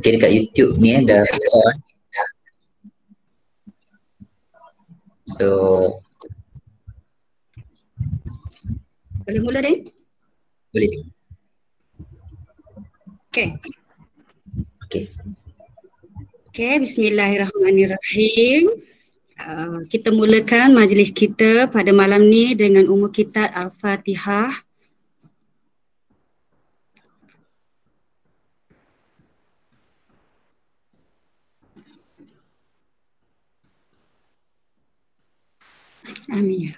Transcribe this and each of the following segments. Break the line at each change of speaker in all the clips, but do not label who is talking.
Okay, dekat YouTube ni eh, So Boleh mula deh? Boleh
Okay Okay Okay, bismillahirrahmanirrahim uh, Kita mulakan majlis kita pada malam ni dengan umur kita Al-Fatihah Amin.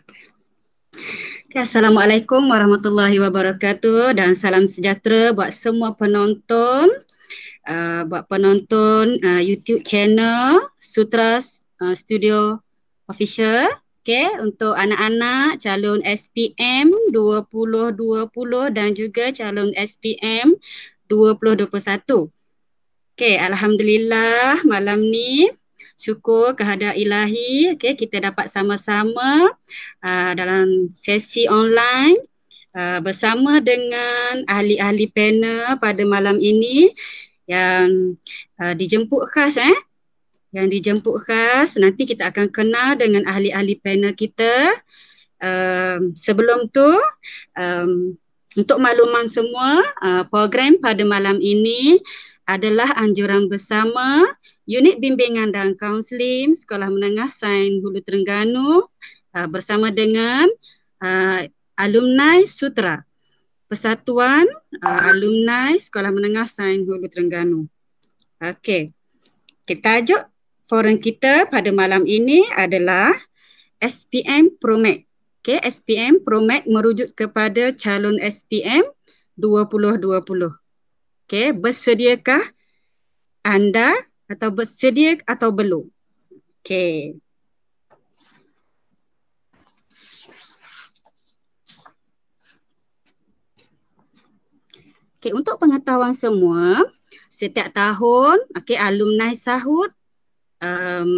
Okay, Assalamualaikum warahmatullahi wabarakatuh dan salam sejahtera buat semua penonton uh, buat penonton uh, YouTube channel Sutra uh, Studio Official okay, untuk anak-anak calon SPM 2020 dan juga calon SPM 2021 Okay, Alhamdulillah malam ni syukur kehadirat ilahi okay, kita dapat sama-sama uh, dalam sesi online uh, bersama dengan ahli-ahli panel pada malam ini yang uh, dijemput khas eh yang dijemput khas nanti kita akan kenal dengan ahli-ahli panel kita um, sebelum tu um, untuk makluman semua uh, program pada malam ini uh, adalah anjuran bersama unit bimbingan dan kaunseling Sekolah Menengah Sains Hulu Terengganu uh, bersama dengan uh, alumni Sutra Persatuan uh, Alumni Sekolah Menengah Sains Hulu Terengganu. Okey. Kita tajuk forum kita pada malam ini adalah SPM Promet. Okey, SPM Promet merujuk kepada calon SPM 2020. Okay, bersediakah anda atau bersedia atau belum? Okay. Okay, untuk pengetahuan semua, setiap tahun okay, alumni sahut um,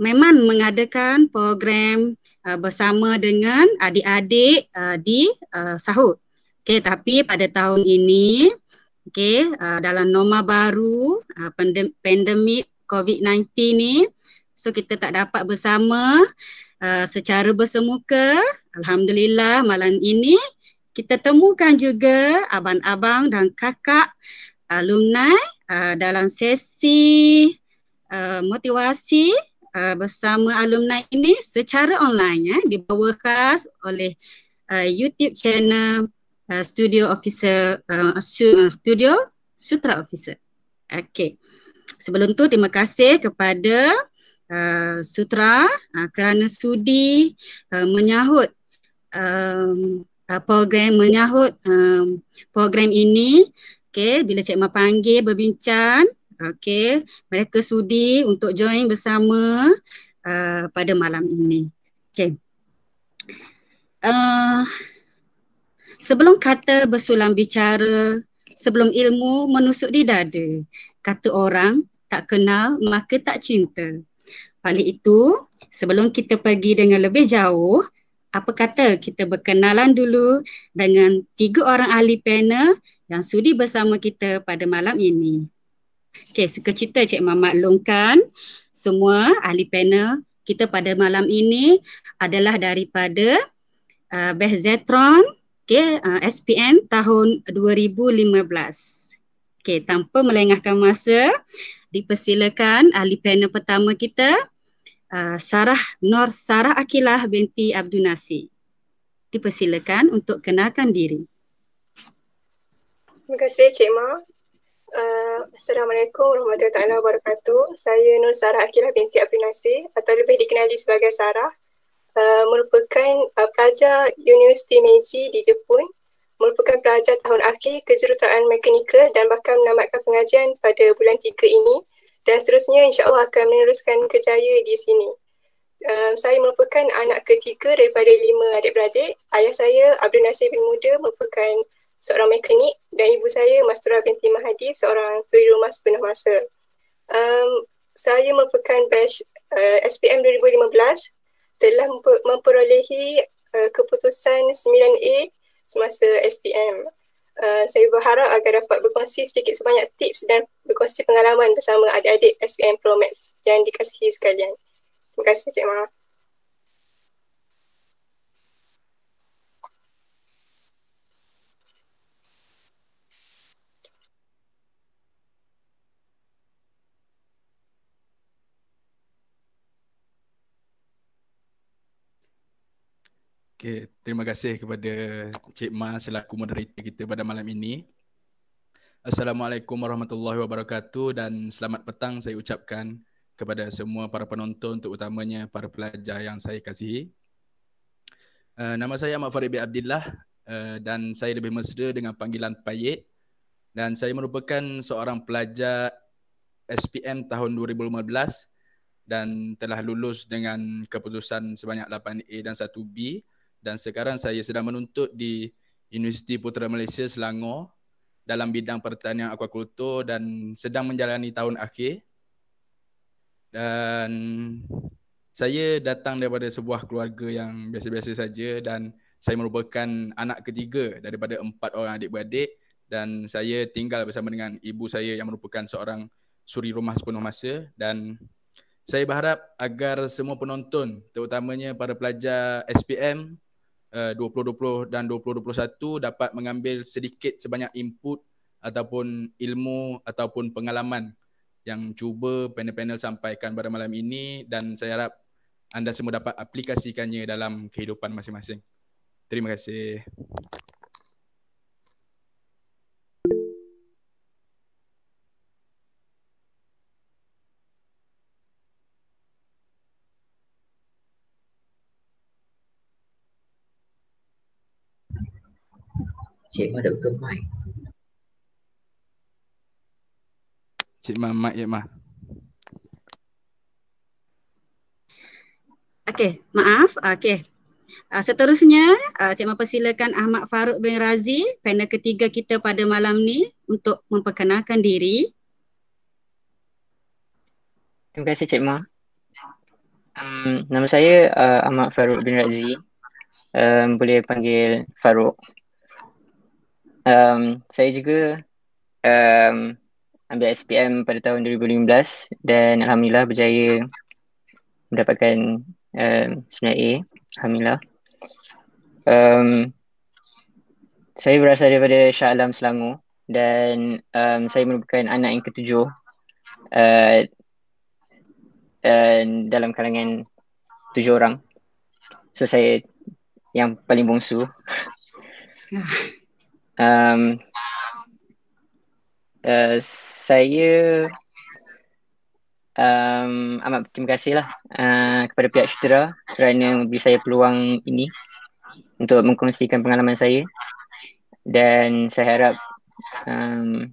memang mengadakan program uh, bersama dengan adik-adik uh, di uh, sahut. Okay, tapi pada tahun ini okay, uh, ah, dalam norma baru uh, ah, pandem- pandemik COVID-19 ni. So kita tak dapat bersama uh, secara bersemuka. Alhamdulillah malam ini kita temukan juga abang-abang dan kakak alumni uh, dalam sesi uh, motivasi uh, bersama alumni ini secara online ya eh, dibawakan oleh uh, YouTube channel uh, studio officer uh, uh, uh, studio sutra officer. Okay. Sebelum tu terima kasih kepada uh, sutra uh, kerana sudi uh, menyahut um, uh, program menyahut um, program ini. Okay. Bila Cik Ma panggil berbincang. Okay. Mereka sudi untuk join bersama uh, pada malam ini. Okay. Uh, Sebelum kata bersulam bicara, sebelum ilmu menusuk di dada. Kata orang, tak kenal maka tak cinta. Paling itu, sebelum kita pergi dengan lebih jauh, apa kata kita berkenalan dulu dengan tiga orang ahli panel yang sudi bersama kita pada malam ini. Okey, suka cerita Cik Mama maklumkan semua ahli panel kita pada malam ini adalah daripada uh, Beth Zetron, okay, uh, SPM tahun 2015. Okey, tanpa melengahkan masa, dipersilakan ahli panel pertama kita, uh, Sarah Nur Sarah Akilah binti Abdul Nasi. Dipersilakan untuk kenalkan diri.
Terima kasih Cik Ma. Uh, Assalamualaikum warahmatullahi wabarakatuh. Saya Nur Sarah Akilah binti Abdul Nasi atau lebih dikenali sebagai Sarah. Uh, merupakan uh, pelajar Universiti Meiji di Jepun merupakan pelajar tahun akhir kejuruteraan mekanikal dan bakal menamatkan pengajian pada bulan tiga ini dan seterusnya Allah akan meneruskan kejayaan di sini. Um, saya merupakan anak ketiga daripada lima adik-beradik. Ayah saya, Abdul Nasir bin Muda, merupakan seorang mekanik dan ibu saya, Masturah binti Mahadi, seorang suri rumah sepenuh masa. Um, saya merupakan batch uh, SPM 2015 telah memperolehi uh, keputusan 9A semasa SPM. Uh, saya berharap agar dapat berkongsi sedikit sebanyak tips dan berkongsi pengalaman bersama adik-adik SPM Promax yang dikasihi sekalian. Terima kasih Cik Mak.
Okay, terima kasih kepada Cik Ma selaku moderator kita pada malam ini. Assalamualaikum warahmatullahi wabarakatuh dan selamat petang saya ucapkan kepada semua para penonton terutamanya para pelajar yang saya kasihi. Uh, nama saya Ahmad Farid bin Abdullah uh, eh, dan saya lebih mesra dengan panggilan Payet dan saya merupakan seorang pelajar SPM tahun 2015 dan telah lulus dengan keputusan sebanyak 8A dan 1B dan sekarang saya sedang menuntut di Universiti Putra Malaysia Selangor dalam bidang pertanian akuakultur dan sedang menjalani tahun akhir. Dan saya datang daripada sebuah keluarga yang biasa-biasa saja dan saya merupakan anak ketiga daripada empat orang adik-beradik dan saya tinggal bersama dengan ibu saya yang merupakan seorang suri rumah sepenuh masa dan saya berharap agar semua penonton terutamanya para pelajar SPM Eh, uh, 2020 dan 2021 dapat mengambil sedikit sebanyak input ataupun ilmu ataupun pengalaman yang cuba panel-panel sampaikan pada malam ini dan saya harap anda semua dapat aplikasikannya dalam kehidupan masing-masing. Terima kasih. Cik Mah Dr. Mai. Cik Mah Mai Mah.
Okey, maaf. Okey. Uh, seterusnya, uh, Cik Mah persilakan Ahmad Farouk bin Razi, panel ketiga kita pada malam ni untuk memperkenalkan diri. Terima
kasih Cik Mah. Um, nama saya uh, Ahmad Farouk bin Razi. Um, boleh panggil Farouk um, saya juga um, ambil SPM pada tahun 2015 dan Alhamdulillah berjaya mendapatkan um, 9A. Alhamdulillah. Um, saya berasal daripada Shah Alam Selangor dan um, saya merupakan anak yang ketujuh uh, dan dalam kalangan tujuh orang. So saya yang paling bongsu. Um, uh, saya um, amat berterima kasih lah uh, kepada pihak Shutera kerana memberi saya peluang ini untuk mengkongsikan pengalaman saya dan saya harap um,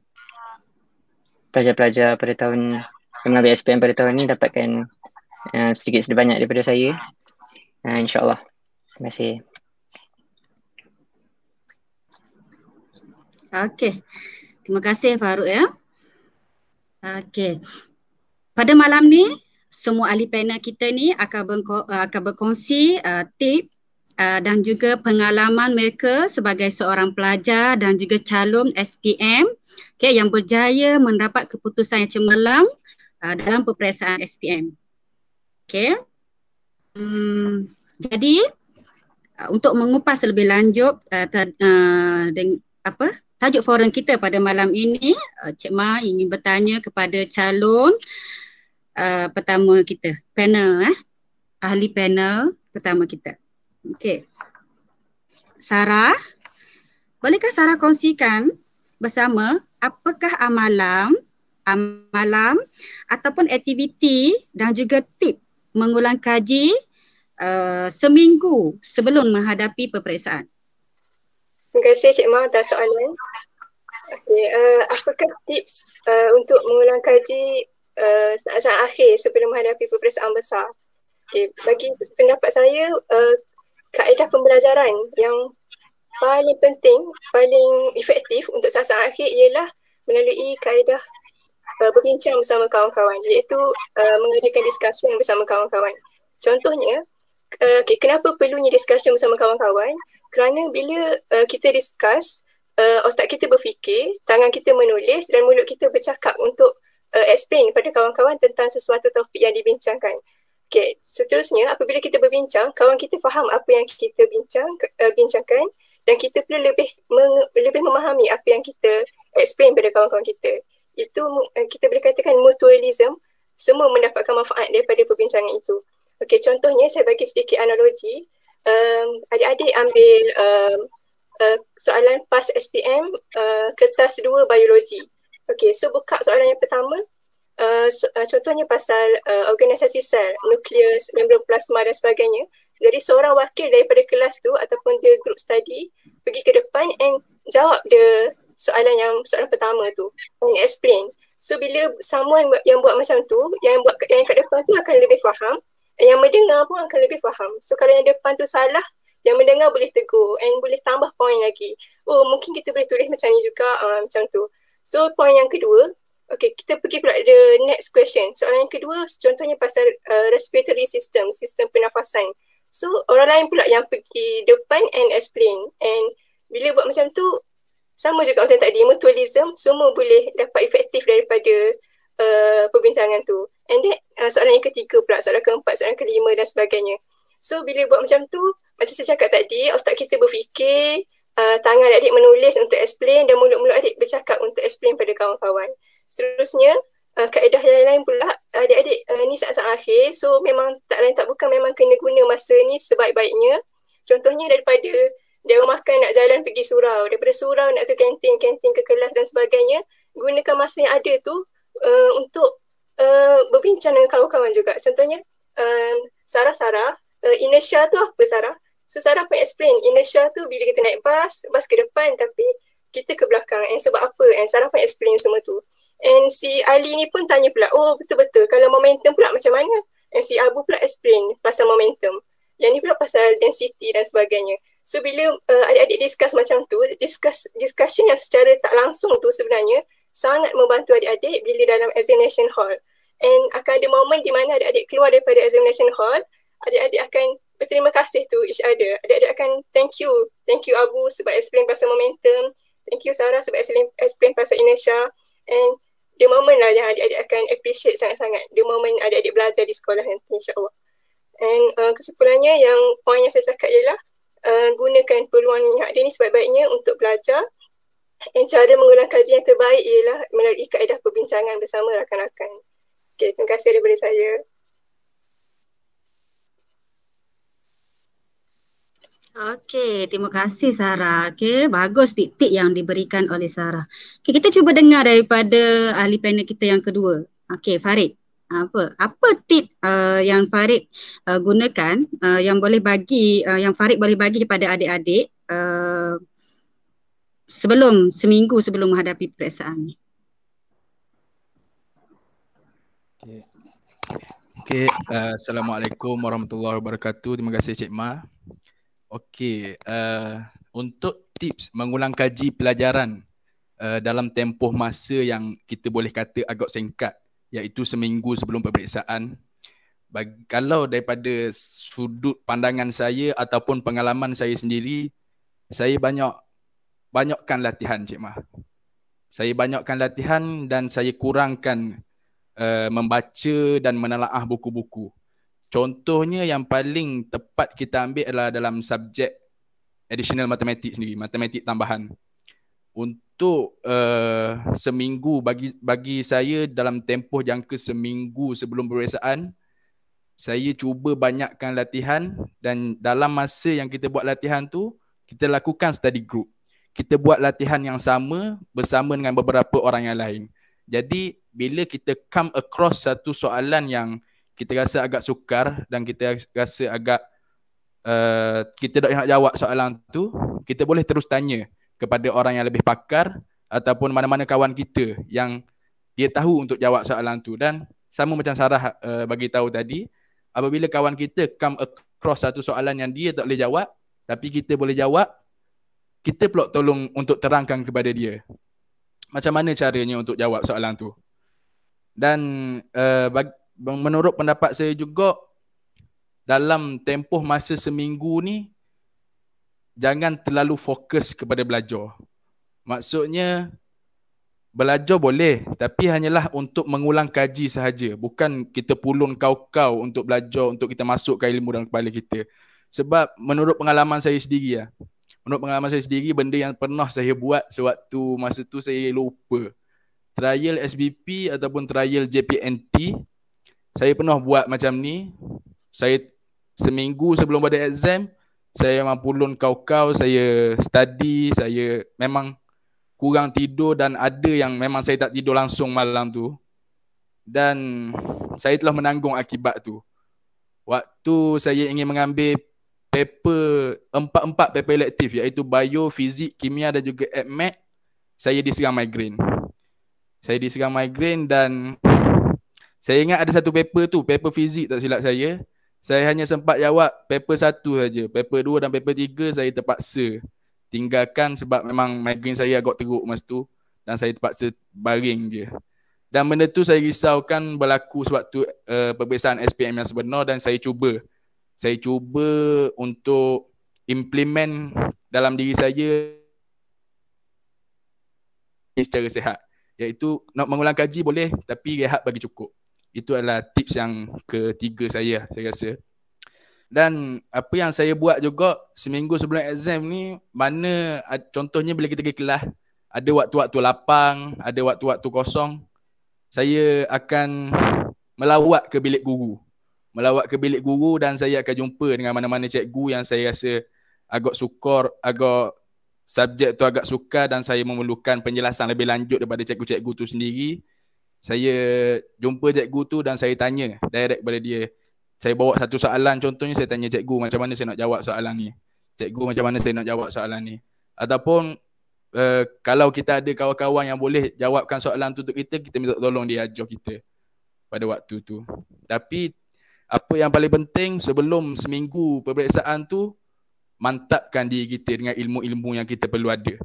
pelajar-pelajar pada tahun mengambil SPM pada tahun ini dapatkan uh, sedikit sedikit banyak daripada saya uh, insyaAllah terima kasih
Okey. Terima kasih Faruk ya. Okey. Pada malam ni semua ahli panel kita ni akan eh, akan berkongsi uh, tip Uh, dan juga pengalaman mereka sebagai seorang pelajar dan juga calon SPM okay, yang berjaya mendapat keputusan yang cemerlang uh, dalam peperiksaan SPM. Okay. Hmm, jadi uh, untuk mengupas lebih lanjut uh, ter, uh, deng, apa Tajuk forum kita pada malam ini, uh, Cik Ma ingin bertanya kepada calon uh, pertama kita, panel eh. Ahli panel pertama kita. Okey. Sarah, bolehkah Sarah kongsikan bersama apakah amalan amalan ataupun aktiviti dan juga tip mengulang kaji uh, seminggu sebelum menghadapi peperiksaan?
Terima kasih Cik Ma atas soalan. Okay, uh, eh, apakah tips uh, untuk mengulang kaji eh, saat-saat uh, akhir sebelum menghadapi peperiksaan besar? Okay, bagi pendapat saya, uh, kaedah pembelajaran yang paling penting, paling efektif untuk saat-saat akhir ialah melalui kaedah uh, berbincang bersama kawan-kawan iaitu uh, mengadakan diskusi bersama kawan-kawan. Contohnya, uh, okay, kenapa perlunya discussion bersama kawan-kawan? kerana bila uh, kita discuss uh, otak kita berfikir tangan kita menulis dan mulut kita bercakap untuk uh, explain kepada kawan-kawan tentang sesuatu topik yang dibincangkan okey seterusnya apabila kita berbincang kawan kita faham apa yang kita bincang uh, bincangkan dan kita perlu lebih lebih memahami apa yang kita explain kepada kawan-kawan kita itu uh, kita boleh katakan mutualism semua mendapatkan manfaat daripada perbincangan itu okey contohnya saya bagi sedikit analogi um, adik-adik ambil um, uh, soalan PAS SPM uh, eh, kertas 2 biologi. Okey, so buka soalan yang pertama. Uh, so, uh, contohnya pasal uh, organisasi sel, nukleus, membran plasma dan sebagainya. Jadi seorang wakil daripada kelas tu ataupun dia group study pergi ke depan and jawab dia soalan yang soalan pertama tu and explain. So bila someone yang buat macam tu, yang buat yang kat depan tu akan lebih faham yang mendengar pun akan lebih faham. So kalau yang depan tu salah, yang mendengar boleh tegur and boleh tambah poin lagi. Oh, mungkin kita boleh tulis macam ni juga, uh, macam tu. So poin yang kedua, okay, kita pergi pula the next question. Soalan yang kedua, contohnya pasal uh, respiratory system, sistem pernafasan. So orang lain pula yang pergi depan and explain. And bila buat macam tu, sama juga macam tadi, mutualism, semua boleh dapat efektif daripada uh, perbincangan tu. And then uh, soalan yang ketiga pula, soalan keempat, soalan kelima dan sebagainya. So bila buat macam tu, macam saya cakap tadi, otak kita berfikir, uh, tangan adik menulis untuk explain dan mulut-mulut adik bercakap untuk explain pada kawan-kawan. Seterusnya, uh, kaedah yang lain pula, adik-adik uh, ni saat-saat akhir, so memang tak lain tak bukan memang kena guna masa ni sebaik-baiknya. Contohnya daripada dia makan nak jalan pergi surau, daripada surau nak ke kantin, kantin ke kelas dan sebagainya, gunakan masa yang ada tu uh, untuk uh, berbincang dengan kawan-kawan juga. Contohnya, um, Sarah-Sarah, uh, eh, inertia tu apa Sarah? So Sarah pun explain, inertia tu bila kita naik bas, bas ke depan tapi kita ke belakang. And sebab apa? And Sarah pun explain semua tu. And si Ali ni pun tanya pula, oh betul-betul kalau momentum pula macam mana? And si Abu pula explain pasal momentum. Yang ni pula pasal density dan sebagainya. So bila uh, adik-adik discuss macam tu, discuss discussion yang secara tak langsung tu sebenarnya sangat membantu adik-adik bila dalam examination hall. And akan ada moment di mana adik-adik keluar daripada examination hall, adik-adik akan berterima kasih tu each other. Adik-adik akan thank you. Thank you Abu sebab explain pasal momentum. Thank you Sarah sebab explain, explain pasal inertia. And the moment lah yang adik-adik akan appreciate sangat-sangat. The moment adik-adik belajar di sekolah nanti insyaAllah. And uh, kesimpulannya yang poin yang saya cakap ialah uh, gunakan peluang yang ada ni sebaik-baiknya untuk belajar yang cara mengulang kaji yang terbaik ialah melalui kaedah perbincangan bersama rakan-rakan. Okay, terima kasih daripada saya.
Okey, terima kasih Sarah. Okey, bagus titik yang diberikan oleh Sarah. Okey, kita cuba dengar daripada ahli panel kita yang kedua. Okey, Farid. Apa apa tip uh, yang Farid uh, gunakan uh, yang boleh bagi uh, yang Farid boleh bagi kepada adik-adik uh, sebelum seminggu sebelum menghadapi peperiksaan.
Okey,
Okay. Uh, Assalamualaikum warahmatullahi wabarakatuh. Terima kasih Cik Ma. Okey, Uh, untuk tips mengulang kaji pelajaran uh, dalam tempoh masa yang kita boleh kata agak singkat iaitu seminggu sebelum peperiksaan Bagi kalau daripada sudut pandangan saya ataupun pengalaman saya sendiri saya banyak banyakkan latihan Cik Mah. Saya banyakkan latihan dan saya kurangkan uh, membaca dan menelaah buku-buku. Contohnya yang paling tepat kita ambil adalah dalam subjek additional matematik sendiri, matematik tambahan. Untuk uh, seminggu bagi bagi saya dalam tempoh jangka seminggu sebelum perwesaan, saya cuba banyakkan latihan dan dalam masa yang kita buat latihan tu, kita lakukan study group kita buat latihan yang sama bersama dengan beberapa orang yang lain. Jadi bila kita come across satu soalan yang kita rasa agak sukar dan kita rasa agak uh, kita tak nak jawab soalan tu, kita boleh terus tanya kepada orang yang lebih pakar ataupun mana-mana kawan kita yang dia tahu untuk jawab soalan tu dan sama macam Sarah uh, bagi tahu tadi apabila kawan kita come across satu soalan yang dia tak boleh jawab tapi kita boleh jawab kita pula tolong untuk terangkan kepada dia macam mana caranya untuk jawab soalan tu dan uh, bag- menurut pendapat saya juga dalam tempoh masa seminggu ni jangan terlalu fokus kepada belajar maksudnya belajar boleh tapi hanyalah untuk mengulang kaji sahaja bukan kita pulun kau-kau untuk belajar untuk kita masukkan ilmu dalam kepala kita sebab menurut pengalaman saya sendiri ya, Menurut pengalaman saya sendiri benda yang pernah saya buat sewaktu masa tu saya lupa. Trial SBP ataupun trial JPNT saya pernah buat macam ni. Saya seminggu sebelum pada exam saya memang pulun kau-kau, saya study, saya memang kurang tidur dan ada yang memang saya tak tidur langsung malam tu. Dan saya telah menanggung akibat tu. Waktu saya ingin mengambil paper empat-empat paper elektif iaitu bio, fizik, kimia dan juga admat saya diserang migraine. Saya diserang migraine dan saya ingat ada satu paper tu, paper fizik tak silap saya. Saya hanya sempat jawab paper satu saja. Paper dua dan paper tiga saya terpaksa tinggalkan sebab memang migraine saya agak teruk masa tu dan saya terpaksa baring je. Dan benda tu saya risaukan berlaku sewaktu uh, eh, perbezaan SPM yang sebenar dan saya cuba saya cuba untuk implement dalam diri saya secara sehat iaitu nak mengulang kaji boleh tapi rehat bagi cukup itu adalah tips yang ketiga saya saya rasa dan apa yang saya buat juga seminggu sebelum exam ni mana contohnya bila kita pergi kelas ada waktu-waktu lapang, ada waktu-waktu kosong saya akan melawat ke bilik guru melawat ke bilik guru dan saya akan jumpa dengan mana-mana cikgu yang saya rasa agak sukar, agak subjek tu agak sukar dan saya memerlukan penjelasan lebih lanjut daripada cikgu-cikgu tu sendiri. Saya jumpa cikgu tu dan saya tanya direct kepada dia. Saya bawa satu soalan contohnya saya tanya cikgu macam mana saya nak jawab soalan ni. Cikgu macam mana saya nak jawab soalan ni. Ataupun uh, kalau kita ada kawan-kawan yang boleh jawabkan soalan tu untuk kita, kita minta tolong dia ajar kita pada waktu tu. Tapi apa yang paling penting sebelum seminggu peperiksaan tu mantapkan diri kita dengan ilmu-ilmu yang kita perlu ada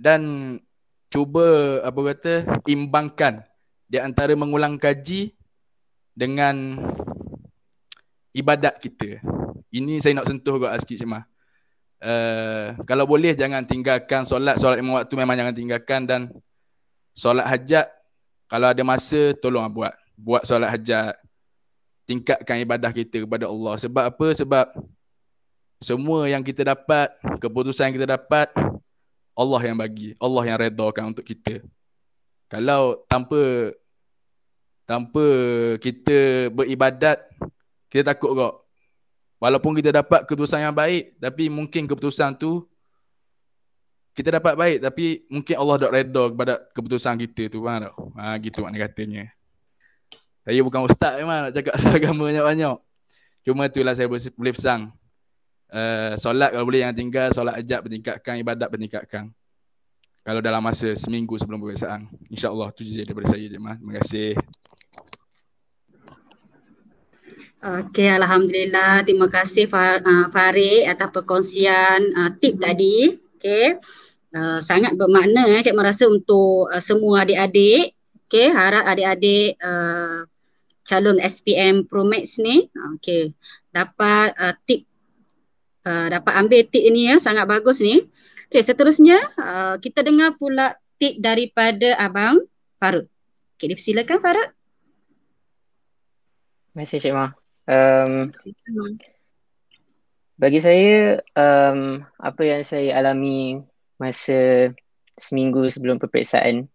dan cuba apa kata imbangkan di antara mengulang kaji dengan ibadat kita ini saya nak sentuh kot sikit cikmah uh, eh, kalau boleh jangan tinggalkan solat solat lima waktu memang jangan tinggalkan dan solat hajat kalau ada masa tolong lah buat buat solat hajat tingkatkan ibadah kita kepada Allah. Sebab apa? Sebab semua yang kita dapat, keputusan yang kita dapat, Allah yang bagi, Allah yang redakan untuk kita. Kalau tanpa tanpa kita beribadat, kita takut kok. Walaupun kita dapat keputusan yang baik, tapi mungkin keputusan tu kita dapat baik tapi mungkin Allah dah redha kepada keputusan kita tu kan. Ha gitu maknanya katanya. Saya bukan ustaz memang nak cakap pasal agama banyak-banyak. Cuma itulah saya boleh pesang. Uh, eh, solat kalau boleh yang tinggal, solat ajak peningkatkan, ibadat peningkatkan. Kalau dalam masa seminggu sebelum perbezaan. InsyaAllah tu je daripada saya je. Terima kasih.
Okay, Alhamdulillah. Terima kasih eh, Farid atas perkongsian uh, tip tadi. Okay. Uh, sangat bermakna eh, Cik merasa untuk uh, semua adik-adik. Okay, harap adik-adik uh, calon SPM Promax ni ha, okey dapat uh, tip uh, dapat ambil tip ini ya sangat bagus ni okey seterusnya uh, kita dengar pula tip daripada abang Farud. okey dipersilakan Farud.
Terima kasih Cik Ma. Um, bagi saya, um, apa yang saya alami masa seminggu sebelum peperiksaan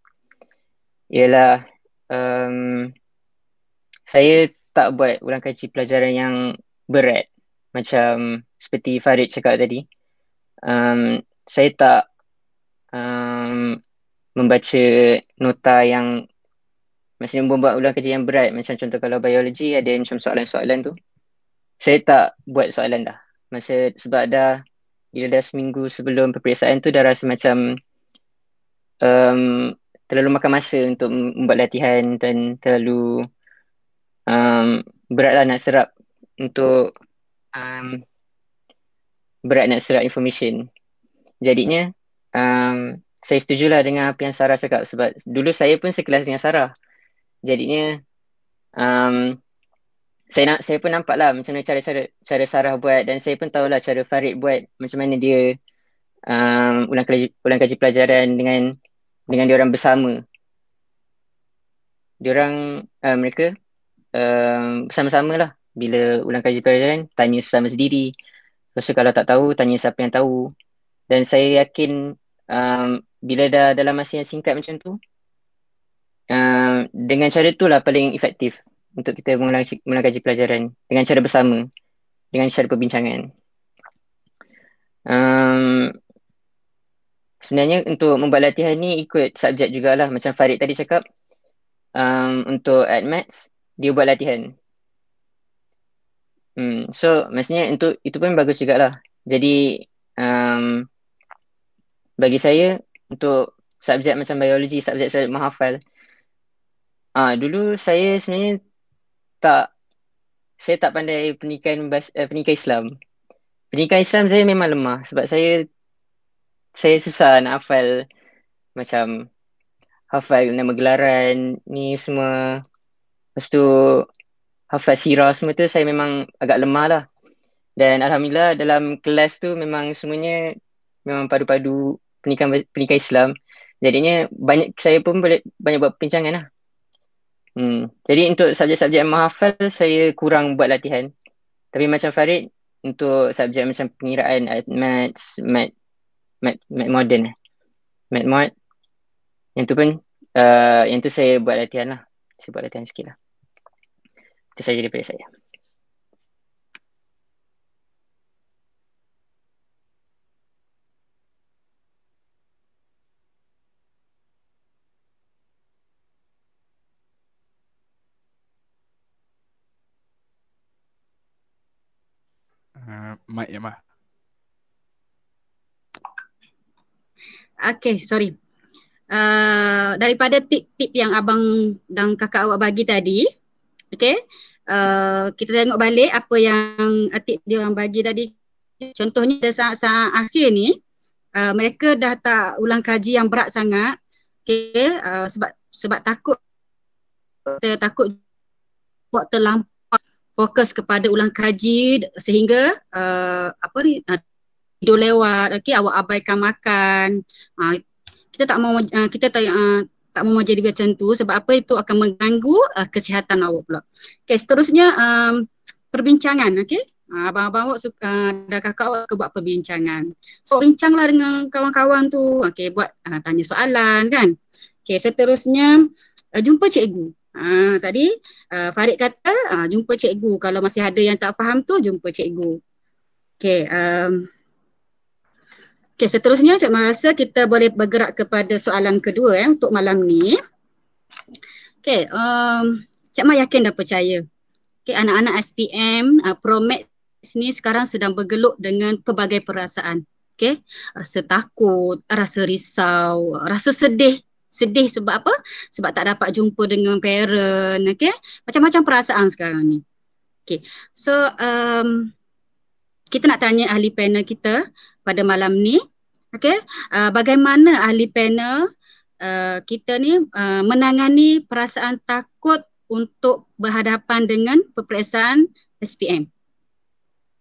ialah um, saya tak buat ulang kaji pelajaran yang berat macam seperti Farid cakap tadi um, saya tak um, membaca nota yang maksudnya membuat ulang kaji yang berat macam contoh kalau biologi ada macam soalan-soalan tu saya tak buat soalan dah masa sebab dah bila dah seminggu sebelum peperiksaan tu dah rasa macam um, terlalu makan masa untuk membuat latihan dan terlalu um, berat lah nak serap untuk um, berat nak serap information. Jadinya um, saya lah dengan apa yang Sarah cakap sebab dulu saya pun sekelas dengan Sarah. Jadinya um, saya nak saya pun nampak lah macam mana cara cara cara Sarah buat dan saya pun tahulah cara Farid buat macam mana dia um, ulang kaji, ulang kaji pelajaran dengan dengan diorang bersama. Diorang uh, eh, mereka bersama-sama lah bila ulang kaji pelajaran tanya sesama sendiri rasa kalau tak tahu tanya siapa yang tahu dan saya yakin um, bila dah dalam masa yang singkat macam tu um, dengan cara tu lah paling efektif untuk kita mengulang, mengulang kaji pelajaran dengan cara bersama dengan cara perbincangan um, sebenarnya untuk membuat latihan ni ikut subjek jugalah macam Farid tadi cakap um, untuk admats dia buat latihan. Hmm, so maksudnya itu itu pun bagus juga lah. Jadi um, bagi saya untuk subjek macam biologi, subjek saya mahafal. Ah uh, dulu saya sebenarnya tak saya tak pandai pernikahan bas, uh, eh, pernikahan Islam. Pernikahan Islam saya memang lemah sebab saya saya susah nak hafal macam hafal nama gelaran ni semua Lepas tu hafal sirah semua tu saya memang agak lemah lah. Dan Alhamdulillah dalam kelas tu memang semuanya memang padu-padu pendidikan, pendidikan Islam. Jadinya banyak saya pun boleh banyak buat pencangan lah. Hmm. Jadi untuk subjek-subjek yang menghafal saya kurang buat latihan. Tapi macam Farid untuk subjek macam pengiraan maths, math, math, math modern eh. Math mod. Yang tu pun uh, yang tu saya buat latihan lah. Saya buat latihan sikit lah. Itu saja daripada saya.
Uh, mic ya, Ma.
Okay, sorry. Uh, daripada tip-tip yang abang dan kakak awak bagi tadi, Okay. Uh, kita tengok balik apa yang atik dia orang bagi tadi. Contohnya dah saat-saat akhir ni, uh, mereka dah tak ulang kaji yang berat sangat. Okay. Uh, sebab sebab takut kita takut buat terlampau fokus kepada ulang kaji sehingga uh, apa ni uh, tidur lewat okay awak abaikan makan uh, kita tak mau uh, kita tak uh, tak mau jadi macam tu sebab apa itu akan mengganggu uh, kesihatan awak pula. Okey, seterusnya um, perbincangan, okey. Ah, abang-abang awak suka dan kakak awak ke buat perbincangan. So, bincanglah dengan kawan-kawan tu. Okey, buat uh, tanya soalan kan. Okey, seterusnya uh, jumpa cikgu. Ha, tadi uh, Farid kata uh, jumpa cikgu. Kalau masih ada yang tak faham tu, jumpa cikgu. Okey, um, Okay, seterusnya saya merasa kita boleh bergerak kepada soalan kedua eh untuk malam ni. Okay, um Cik Mak yakin dan percaya. Okay, anak-anak SPM uh, Promet ni sekarang sedang bergelut dengan pelbagai perasaan. Okay, rasa takut, rasa risau, rasa sedih. Sedih sebab apa? Sebab tak dapat jumpa dengan parent, okay? Macam-macam perasaan sekarang ni. Okay, So, um, kita nak tanya ahli panel kita pada malam ni okey uh, bagaimana ahli panel uh, kita ni uh, menangani perasaan takut untuk berhadapan dengan peperiksaan SPM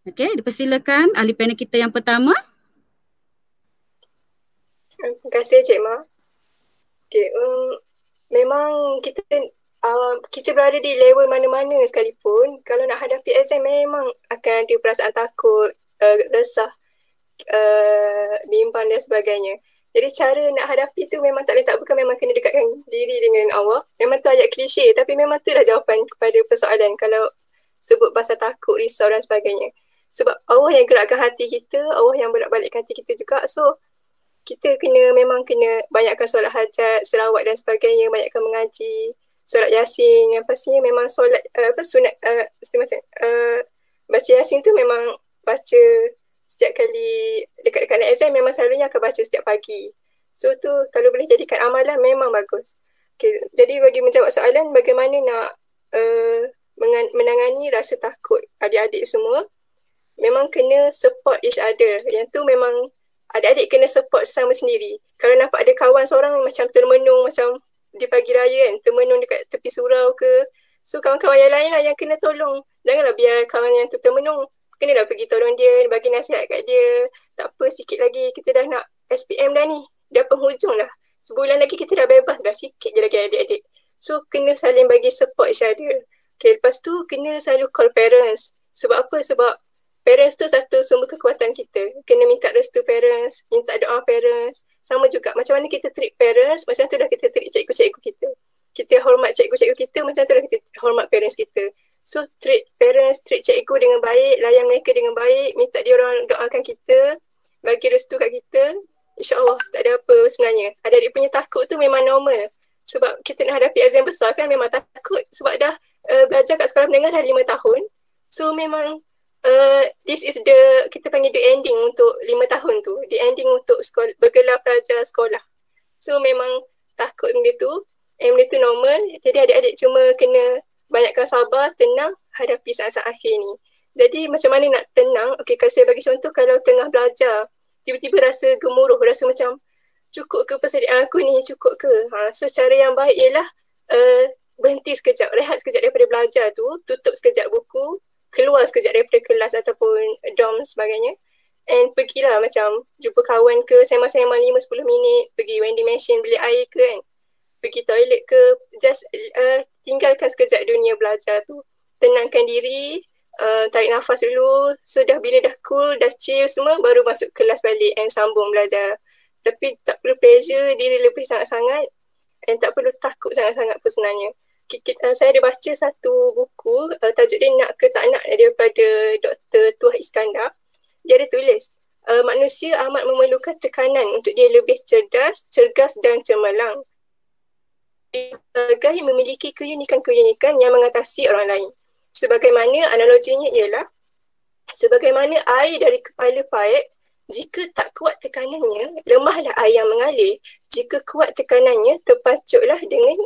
okey dipersilakan ahli panel kita yang pertama
terima kasih cik ma okey um, memang kita Um, kita berada di level mana-mana sekalipun kalau nak hadapi exam memang akan ada perasaan takut uh, resah uh, bimbang dan sebagainya jadi cara nak hadapi tu memang tak boleh tak bukan memang kena dekatkan diri dengan Allah memang tu ayat klise tapi memang tu dah jawapan kepada persoalan kalau sebut bahasa takut, risau dan sebagainya sebab Allah yang gerakkan hati kita Allah yang bolak balik hati kita juga so kita kena memang kena banyakkan solat hajat, selawat dan sebagainya, banyakkan mengaji surat yasin yang pastinya memang solat uh, apa sunat uh, uh, baca yasin tu memang baca setiap kali dekat-dekat nak exam memang selalunya akan baca setiap pagi so tu kalau boleh jadikan amalan memang bagus okay. jadi bagi menjawab soalan bagaimana nak uh, menangani rasa takut adik-adik semua memang kena support each other yang tu memang adik-adik kena support sama sendiri kalau nampak ada kawan seorang macam termenung macam di pagi raya kan termenung dekat tepi surau ke so kawan-kawan yang lain lah yang kena tolong janganlah biar kawan yang tu termenung kena dah pergi tolong dia bagi nasihat kat dia tak apa sikit lagi kita dah nak SPM dah ni dah penghujung lah sebulan lagi kita dah bebas dah sikit je lagi adik-adik so kena saling bagi support each other okay, lepas tu kena selalu call parents sebab apa? sebab parents tu satu sumber kekuatan kita kena minta restu parents minta doa parents sama juga macam mana kita treat parents macam tu dah kita treat cikgu-cikgu kita kita hormat cikgu-cikgu kita macam tu dah kita hormat parents kita so treat parents treat cikgu dengan baik layan mereka dengan baik minta dia orang doakan kita bagi restu kat kita insyaallah tak ada apa sebenarnya ada dia punya takut tu memang normal sebab kita nak hadapi exam besar kan memang takut sebab dah uh, belajar kat sekolah menengah dah lima tahun so memang Eh, this is the kita panggil the ending untuk lima tahun tu the ending untuk sekolah, bergelar pelajar sekolah so memang takut benda tu and benda tu normal jadi adik-adik cuma kena banyakkan sabar tenang hadapi saat-saat akhir ni jadi macam mana nak tenang okay kalau saya bagi contoh kalau tengah belajar tiba-tiba rasa gemuruh rasa macam cukup ke persediaan aku ni cukup ke ha, so cara yang baik ialah uh, berhenti sekejap, rehat sekejap daripada belajar tu, tutup sekejap buku, keluar sekejap daripada kelas ataupun dorm sebagainya and pergilah macam jumpa kawan ke sema-sema lima sepuluh minit pergi vending machine beli air ke kan pergi toilet ke just uh, tinggalkan sekejap dunia belajar tu tenangkan diri uh, tarik nafas dulu so dah bila dah cool dah chill semua baru masuk kelas balik and sambung belajar tapi tak perlu pressure diri lebih sangat-sangat and tak perlu takut sangat-sangat pun sebenarnya kita uh, saya ada baca satu buku uh, tajuk dia nak ke tak nak eh, daripada Dr. Tuah Iskandar. Dia ada tulis uh, manusia amat memerlukan tekanan untuk dia lebih cerdas, cergas dan cemerlang. Sebagai uh, memiliki keunikan-keunikan yang mengatasi orang lain. Sebagaimana analoginya ialah sebagaimana air dari kepala paip jika tak kuat tekanannya, lemahlah air yang mengalir. Jika kuat tekanannya, terpacuklah dengan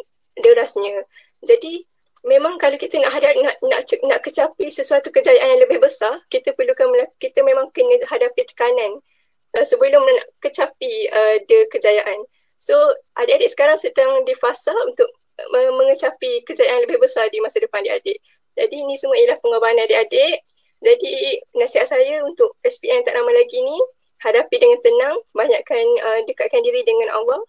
derasnya. Jadi memang kalau kita nak hadap nak nak nak kecapi sesuatu kejayaan yang lebih besar, kita perlukan kita memang kena hadapi tekanan uh, sebelum nak kecapi uh, eh, the kejayaan. So adik-adik sekarang sedang di fasa untuk uh, mengecapi kejayaan yang lebih besar di masa depan adik-adik. Jadi ini semua ialah pengorbanan adik-adik. Jadi nasihat saya untuk SPM tak lama lagi ni hadapi dengan tenang, banyakkan uh, dekatkan diri dengan Allah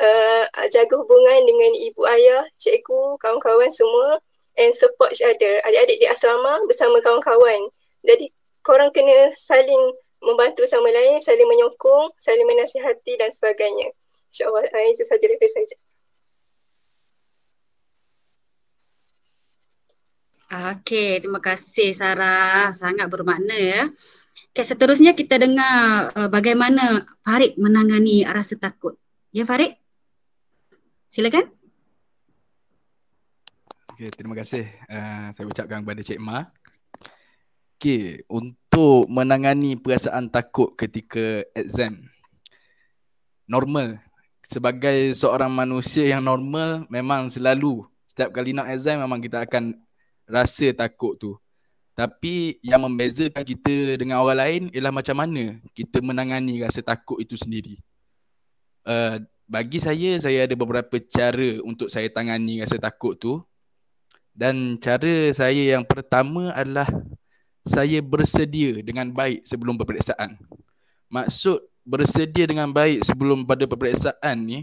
uh, jaga hubungan dengan ibu ayah, cikgu, kawan-kawan semua and support each other. Adik-adik di asrama bersama kawan-kawan. Jadi korang kena saling membantu sama lain, saling menyokong, saling menasihati dan sebagainya. InsyaAllah, uh, itu sahaja daripada saja.
Okay, terima kasih Sarah. Sangat bermakna ya. Okay, seterusnya kita dengar uh, bagaimana Farid menangani rasa takut. Ya Farid? Silakan.
Okay, terima kasih. Uh, saya ucapkan kepada Cik Ma. Okay, untuk menangani perasaan takut ketika exam. Normal. Sebagai seorang manusia yang normal, memang selalu setiap kali nak exam memang kita akan rasa takut tu. Tapi yang membezakan kita dengan orang lain ialah macam mana kita menangani rasa takut itu sendiri. Uh, bagi saya saya ada beberapa cara untuk saya tangani rasa takut tu dan cara saya yang pertama adalah saya bersedia dengan baik sebelum peperiksaan maksud bersedia dengan baik sebelum pada peperiksaan ni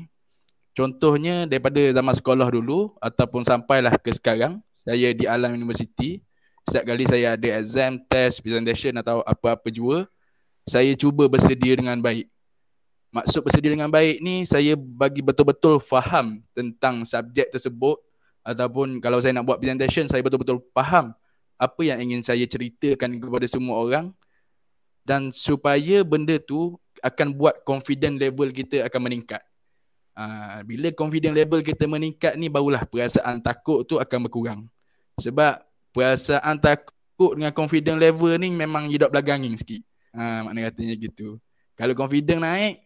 contohnya daripada zaman sekolah dulu ataupun sampailah ke sekarang saya di alam universiti setiap kali saya ada exam test presentation atau apa-apa jua saya cuba bersedia dengan baik Maksud bersedia dengan baik ni saya bagi betul-betul faham tentang subjek tersebut ataupun kalau saya nak buat presentation saya betul-betul faham apa yang ingin saya ceritakan kepada semua orang dan supaya benda tu akan buat confident level kita akan meningkat. Ah, bila confident level kita meningkat ni barulah perasaan takut tu akan berkurang. Sebab perasaan takut dengan confident level ni memang hidup belaganging sikit. Ah makna katanya gitu. Kalau confident naik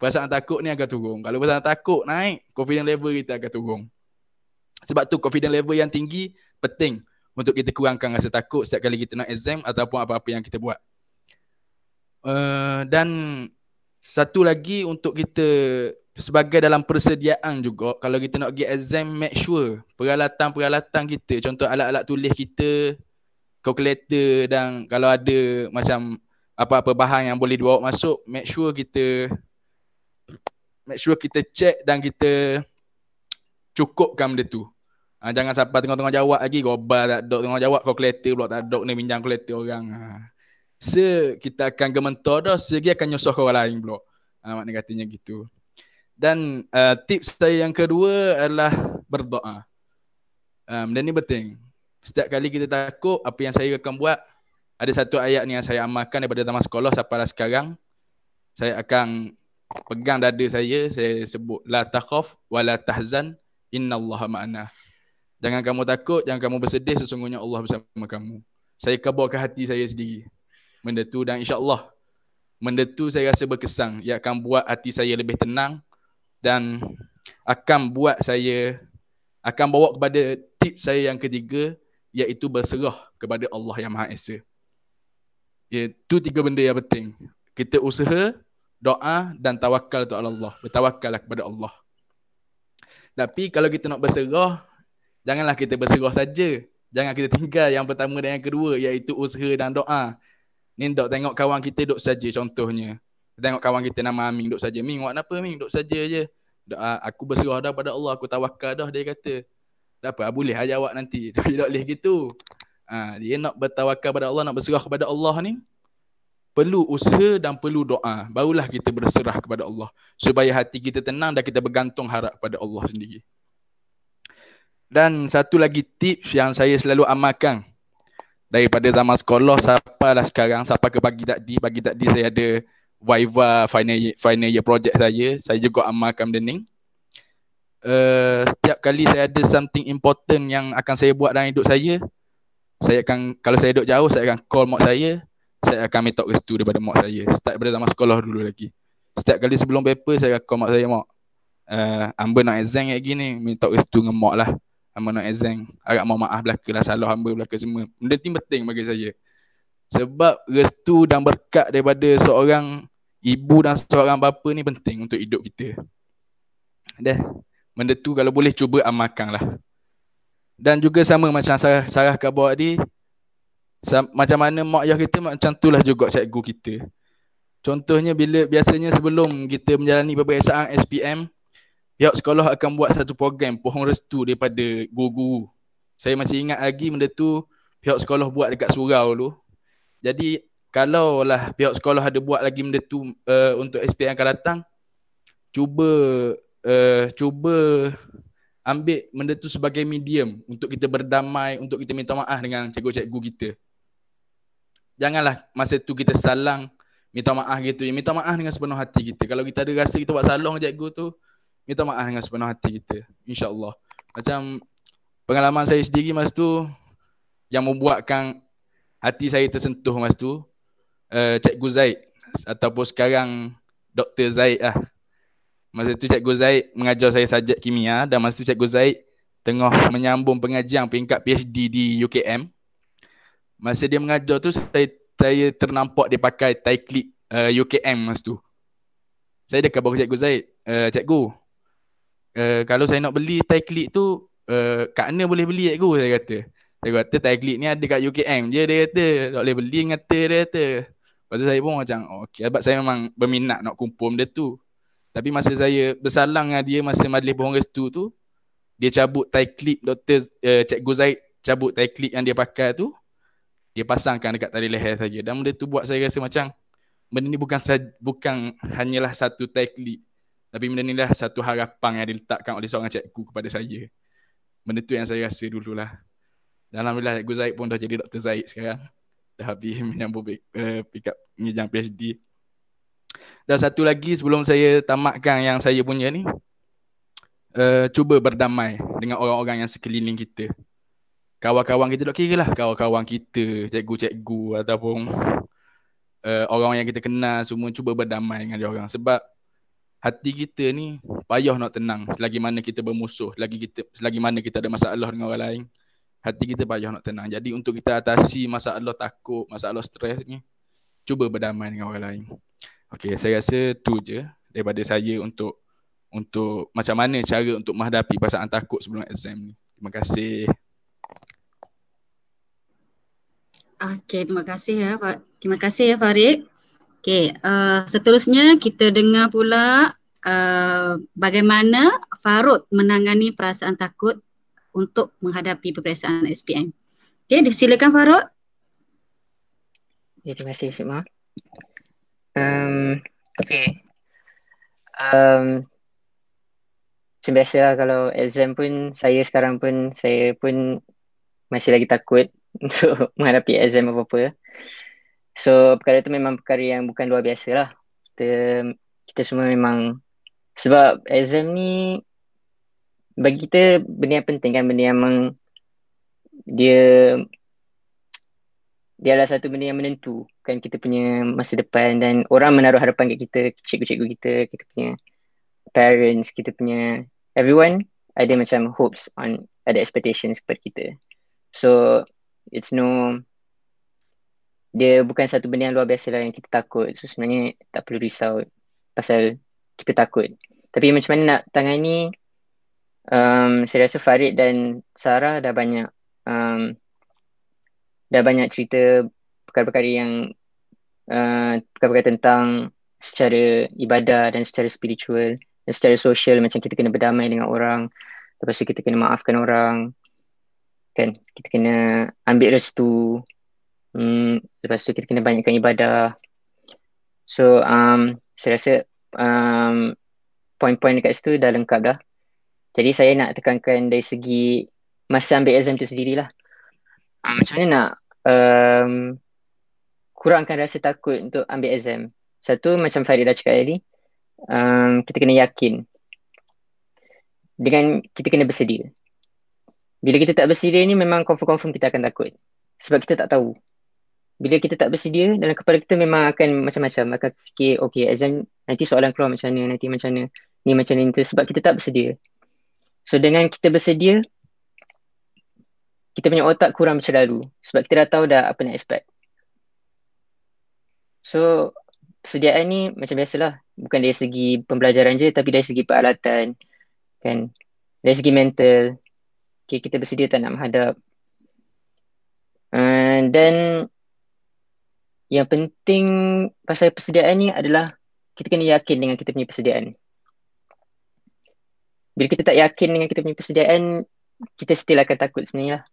Perasaan takut ni akan turun. Kalau perasaan takut naik, confidence level kita akan turun. Sebab tu confidence level yang tinggi penting untuk kita kurangkan rasa takut setiap kali kita nak exam ataupun apa-apa yang kita buat. Uh, dan satu lagi untuk kita sebagai dalam persediaan juga kalau kita nak get exam make sure peralatan-peralatan kita contoh alat-alat tulis kita kalkulator dan kalau ada macam apa-apa bahan yang boleh dibawa masuk make sure kita make sure kita check dan kita cukupkan benda tu. Ha, jangan sampai tengok tengok jawab lagi gobal tak dok tengok jawab kalkulator pula tak dok ni pinjam kalkulator orang. Ha. Se kita akan gementor dah, segi akan nyusah orang lain pula. Ha, maknanya katanya gitu. Dan uh, tips saya yang kedua adalah berdoa. Um, ha, dan ni penting. Setiap kali kita takut apa yang saya akan buat ada satu ayat ni yang saya amalkan daripada zaman sekolah sampai sekarang. Saya akan pegang dada saya saya sebut la takhaf wala tahzan innallaha ma'ana jangan kamu takut jangan kamu bersedih sesungguhnya Allah bersama kamu saya kabur hati saya sendiri benda tu dan insyaallah benda tu saya rasa berkesan ia akan buat hati saya lebih tenang dan akan buat saya akan bawa kepada tip saya yang ketiga iaitu berserah kepada Allah yang Maha Esa. Itu tiga benda yang penting. Kita usaha doa dan tawakal tu Allah. Bertawakallah kepada Allah. Tapi kalau kita nak berserah, janganlah kita berserah saja. Jangan kita tinggal yang pertama dan yang kedua iaitu usaha dan doa. Ni dok tengok kawan kita dok saja contohnya. Tengok kawan kita nama Amin dok saja. Ming, buat apa Ming? dok saja je. Doa, aku berserah dah pada Allah. Aku tawakal dah dia kata. Tak apa, ah, boleh lah jawab nanti. Tapi tak boleh gitu. Ha, dia nak bertawakal pada Allah, nak berserah kepada Allah ni perlu usaha dan perlu doa barulah kita berserah kepada Allah supaya hati kita tenang dan kita bergantung harap kepada Allah sendiri dan satu lagi tips yang saya selalu amalkan daripada zaman sekolah sampai lah sekarang sampai ke pagi tadi pagi tadi saya ada Viva final year, final year project saya saya juga amalkan benda ni uh, setiap kali saya ada something important yang akan saya buat dalam hidup saya saya akan kalau saya duduk jauh saya akan call mak saya saya akan ambil talk restu daripada mak saya start daripada zaman sekolah dulu lagi setiap kali sebelum paper saya akan call mak saya mak uh, eh, amba nak exam kayak gini minta restu dengan mak lah amba nak exam agak mau maaf belaka lah salah amba belaka semua benda ni penting bagi saya sebab restu dan berkat daripada seorang ibu dan seorang bapa ni penting untuk hidup kita dah benda tu kalau boleh cuba amalkan lah dan juga sama macam Sarah, Sarah Kabar tadi macam mana mak ayah kita macam tu lah juga cikgu kita Contohnya bila biasanya sebelum kita menjalani peperiksaan SPM Pihak sekolah akan buat satu program pohon restu daripada guru-guru Saya masih ingat lagi benda tu pihak sekolah buat dekat surau tu Jadi kalau lah pihak sekolah ada buat lagi benda tu uh, untuk SPM akan datang Cuba uh, cuba ambil benda tu sebagai medium untuk kita berdamai, untuk kita minta maaf dengan cikgu-cikgu kita janganlah masa tu kita salang minta maaf gitu. Ya, minta maaf dengan sepenuh hati kita. Kalau kita ada rasa kita buat salong cikgu tu, minta maaf dengan sepenuh hati kita. InsyaAllah. Macam pengalaman saya sendiri masa tu yang membuatkan hati saya tersentuh masa tu, uh, cikgu Zaid ataupun sekarang Dr. Zaid lah. Masa tu cikgu Zaid mengajar saya sajak kimia dan masa tu cikgu Zaid tengah menyambung pengajian peringkat PhD di UKM masa dia mengajar tu saya saya ternampak dia pakai tie clip uh, eh, UKM masa tu. Saya dekat bawah cikgu Zaid. Uh, cikgu, uh, kalau saya nak beli tie clip tu, uh, kat mana boleh beli cikgu saya kata. Saya kata tie clip ni ada kat UKM je dia kata. Tak boleh beli kata dia kata. Lepas saya pun macam, oh, okay. sebab saya memang berminat nak kumpul dia tu. Tapi masa saya bersalang dengan dia masa majlis pohon restu tu, dia cabut tie clip Dr. Uh, cikgu Zaid cabut tie clip yang dia pakai tu dia pasangkan dekat tali leher saja dan benda tu buat saya rasa macam benda ni bukan sah- bukan hanyalah satu taklid tapi benda ni lah satu harapan yang diletakkan oleh seorang cikgu kepada saya. Benda tu yang saya rasa dululah. Dan Alhamdulillah cikgu Zaid pun dah jadi Dr. Zaid sekarang. Dah habis menyambung uh, pick up menyejang PhD. Dan satu lagi sebelum saya tamatkan yang saya punya ni. Uh, cuba berdamai dengan orang-orang yang sekeliling kita kawan-kawan kita dok kira lah kawan-kawan kita cikgu-cikgu ataupun uh, orang yang kita kenal semua cuba berdamai dengan dia orang sebab hati kita ni payah nak tenang selagi mana kita bermusuh lagi kita selagi mana kita ada masalah dengan orang lain hati kita payah nak tenang jadi untuk kita atasi masalah takut masalah stres ni cuba berdamai dengan orang lain okey saya rasa tu je daripada saya untuk untuk macam mana cara untuk menghadapi perasaan takut sebelum exam ni terima kasih
Okay, terima kasih ya Pak. Terima kasih ya Farid. Okay, uh, eh, seterusnya kita dengar pula uh, bagaimana Farud menangani perasaan takut untuk menghadapi peperiksaan SPM.
Okay, disilakan Farud. Okay, ya, terima kasih Syekma. Um, okay. Um, Sebiasa lah kalau exam pun saya sekarang pun saya pun masih lagi takut untuk menghadapi exam apa-apa. So perkara tu memang perkara yang bukan luar biasa lah. Kita, kita semua memang sebab exam ni bagi kita benda yang penting kan benda yang memang dia dia adalah satu benda yang menentu kan kita punya masa depan dan orang menaruh harapan kat kita, cikgu-cikgu kita, kita punya parents, kita punya everyone ada macam hopes on ada expectations kepada kita. So it's no dia bukan satu benda yang luar biasa lah yang kita takut so sebenarnya tak perlu risau pasal kita takut tapi macam mana nak tangani um, saya rasa Farid dan Sarah dah banyak um, dah banyak cerita perkara-perkara yang uh, perkara-perkara tentang secara ibadah dan secara spiritual dan secara sosial macam kita kena berdamai dengan orang lepas tu kita kena maafkan orang kan kita kena ambil restu hmm, lepas tu kita kena banyakkan ibadah so um, saya rasa um, poin-poin dekat situ dah lengkap dah jadi saya nak tekankan dari segi masa ambil exam tu sendirilah um, macam mana nak um, kurangkan rasa takut untuk ambil exam satu macam Farid dah cakap tadi um, kita kena yakin dengan kita kena bersedia bila kita tak bersedia ni memang confirm-confirm kita akan takut. Sebab kita tak tahu. Bila kita tak bersedia, dalam kepala kita memang akan macam-macam. Akan fikir, okay, exam nanti soalan keluar macam mana, nanti macam mana, ni macam mana, tu. Sebab kita tak bersedia. So dengan kita bersedia, kita punya otak kurang bercelalu. Sebab kita dah tahu dah apa nak expect. So, persediaan ni macam biasalah. Bukan dari segi pembelajaran je, tapi dari segi peralatan. Kan? Dari segi mental, okay, kita bersedia tak nak menghadap. Dan uh, yang penting pasal persediaan ni adalah kita kena yakin dengan kita punya persediaan. Bila kita tak yakin dengan kita punya persediaan, kita still akan takut sebenarnya.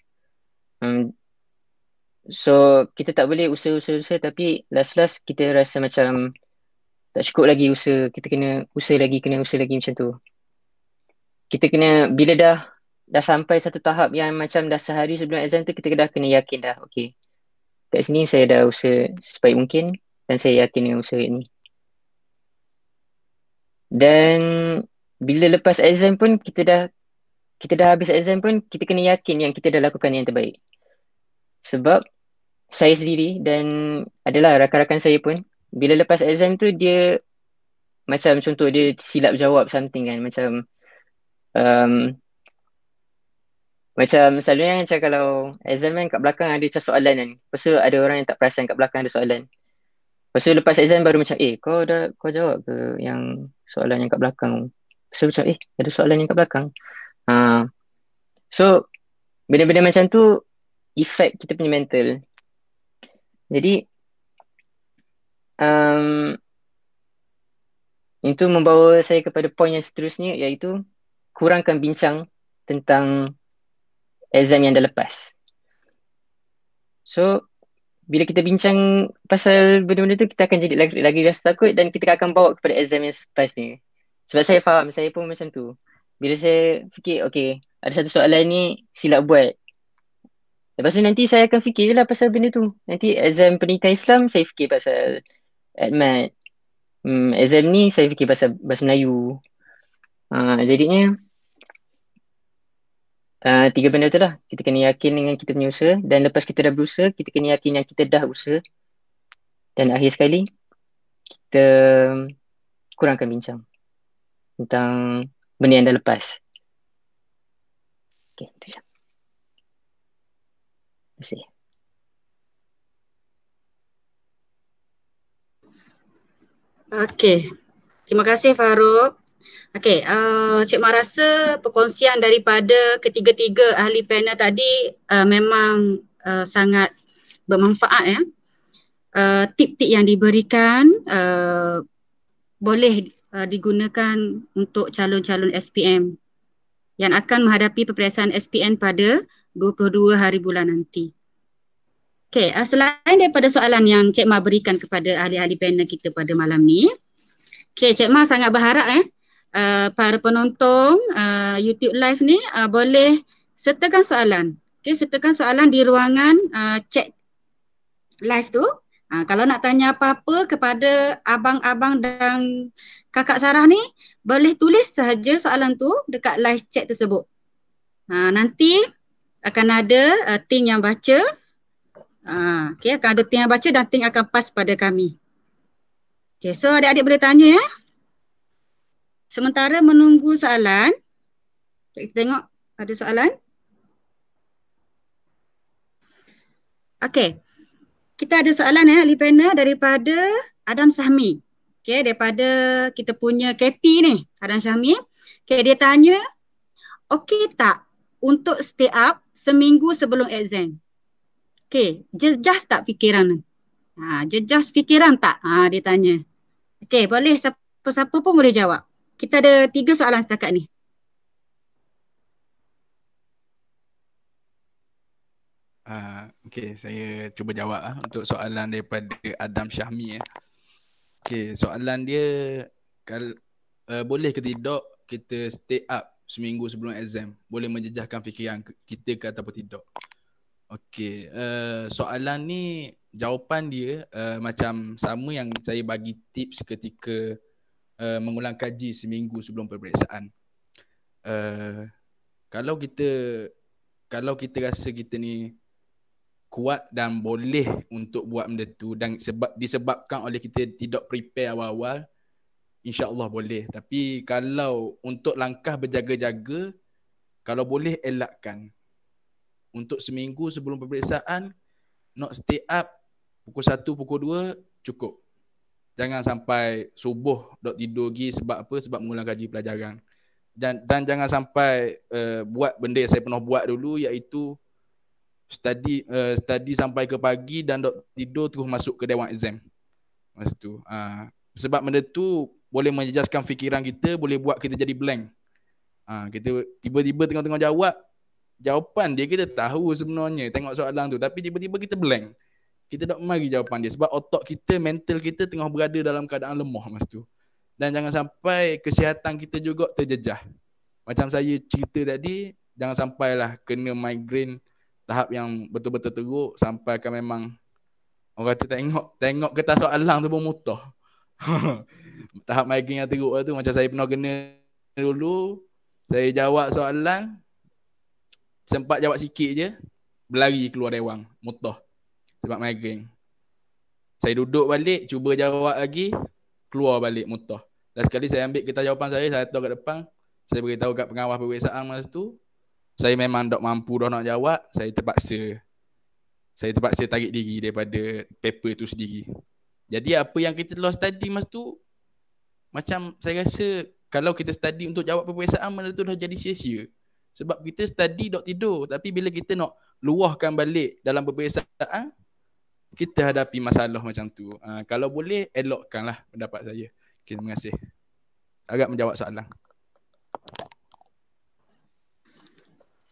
Um, so kita tak boleh usaha-usaha-usaha tapi last-last kita rasa macam tak cukup lagi usaha, kita kena usaha lagi, kena usaha lagi macam tu. Kita kena bila dah dah sampai satu tahap yang macam dah sehari sebelum exam tu kita dah kena yakin dah okay kat sini saya dah usaha sebaik mungkin dan saya yakin dengan usaha ini dan bila lepas exam pun kita dah kita dah habis exam pun kita kena yakin yang kita dah lakukan yang terbaik sebab saya sendiri dan adalah rakan-rakan saya pun bila lepas exam tu dia macam contoh dia silap jawab something kan macam um, macam selalunya macam kalau exam kan kat belakang ada macam soalan kan. Lepas tu ada orang yang tak perasan kat belakang ada soalan. Lepas tu lepas exam baru macam eh kau dah kau jawab ke yang soalan yang kat belakang. Lepas macam eh ada soalan yang kat belakang. Ha. So benda-benda macam tu effect kita punya mental. Jadi um, itu membawa saya kepada poin yang seterusnya iaitu kurangkan bincang tentang exam yang dah lepas. So bila kita bincang pasal benda-benda tu kita akan jadi lagi, lagi rasa takut dan kita akan bawa kepada exam yang lepas ni. Sebab saya faham, saya pun macam tu. Bila saya fikir, okay, ada satu soalan ni silap buat. Lepas tu nanti saya akan fikir je lah pasal benda tu. Nanti exam pernikahan Islam, saya fikir pasal admat. Hmm, exam ni saya fikir pasal bahasa Melayu. Ha, jadinya, Ah, tiga benda tu lah. Kita kena yakin dengan kita punya usaha dan lepas kita dah berusaha, kita kena yakin yang kita dah usaha. Dan akhir sekali, kita kurangkan bincang tentang benda yang dah lepas. Okay, tu je.
Terima kasih.
Okay. Terima kasih Farouk. Okey, uh, Cik Mah rasa perkongsian daripada ketiga-tiga ahli panel tadi uh, memang uh, sangat bermanfaat ya. Uh, tip-tip yang diberikan uh, boleh uh, digunakan untuk calon-calon SPM yang akan menghadapi peperiksaan SPM pada 22 hari bulan nanti. Okey, uh, selain daripada soalan yang Cik Mah berikan kepada ahli-ahli panel kita pada malam ni, okey Cik Mah sangat berharap eh uh, para penonton uh, YouTube live ni uh, boleh sertakan soalan. Okey, sertakan soalan di ruangan uh, chat live tu. Uh, kalau nak tanya apa-apa kepada abang-abang dan kakak Sarah ni, boleh tulis sahaja soalan tu dekat live chat tersebut. Uh, nanti akan ada uh, team yang baca. Uh, okay, akan ada team yang baca dan ting akan pass pada kami. Okay, so adik-adik boleh tanya ya. Sementara menunggu soalan, kita tengok ada soalan. Okey. Kita ada soalan ya eh, ahli panel daripada Adam Sahmi. Okey, daripada kita punya KP ni, Adam Sahmi. Okey, dia tanya, okey tak untuk stay up seminggu sebelum exam? Okey, jejas tak fikiran ni? Ha, jejas fikiran tak? Ha, dia tanya. Okey, boleh siapa-siapa pun boleh jawab. Kita ada tiga soalan setakat ni.
Uh, ah, okay, saya cuba jawab lah untuk soalan daripada Adam Syahmi. Eh. Okay, soalan dia kal- uh, boleh ke tidak kita stay up seminggu sebelum exam? Boleh menjejahkan fikiran kita ke ataupun tidak? Okay, uh, eh, soalan ni jawapan dia uh, macam sama yang saya bagi tips ketika uh, mengulang kaji seminggu sebelum peperiksaan. Uh, kalau kita kalau kita rasa kita ni kuat dan boleh untuk buat benda tu dan sebab disebabkan oleh kita tidak prepare awal-awal insyaallah boleh tapi kalau untuk langkah berjaga-jaga kalau boleh elakkan untuk seminggu sebelum peperiksaan not stay up pukul 1 pukul 2 cukup jangan sampai subuh dok tidur lagi sebab apa sebab mengulang kaji pelajaran dan dan jangan sampai uh, buat benda yang saya pernah buat dulu iaitu study uh, study sampai ke pagi dan dok tidur terus masuk ke dewan exam masa tu uh, sebab benda tu boleh menjejaskan fikiran kita boleh buat kita jadi blank uh, kita tiba-tiba tengah-tengah jawab jawapan dia kita tahu sebenarnya tengok soalan tu tapi tiba-tiba kita blank kita nak mari jawapan dia sebab otak kita, mental kita tengah berada dalam keadaan lemah masa tu. Dan jangan sampai kesihatan kita juga terjejah. Macam saya cerita tadi, jangan sampailah kena migraine tahap yang betul-betul teruk sampai kan memang orang kata tengok, tengok kertas soalan tu pun mutah. tahap migraine yang teruk lah tu macam saya pernah kena dulu, saya jawab soalan, sempat jawab sikit je, berlari keluar dewang, mutah sebab migraine. Saya duduk balik, cuba jawab lagi, keluar balik muntah. Last sekali saya ambil kertas jawapan saya, saya letak kat depan. Saya beritahu kat pengawas periksaan masa tu, saya memang tak mampu dah nak jawab, saya terpaksa. Saya terpaksa tarik diri daripada paper tu sendiri. Jadi apa yang kita lost tadi masa tu, macam saya rasa kalau kita study untuk jawab peperiksaan mana tu dah jadi sia-sia. Sebab kita study dok tidur. Tapi bila kita nak luahkan balik dalam peperiksaan, kita hadapi masalah macam tu. Uh, kalau boleh elokkanlah pendapat saya. Okay, terima kasih. Agak menjawab soalan.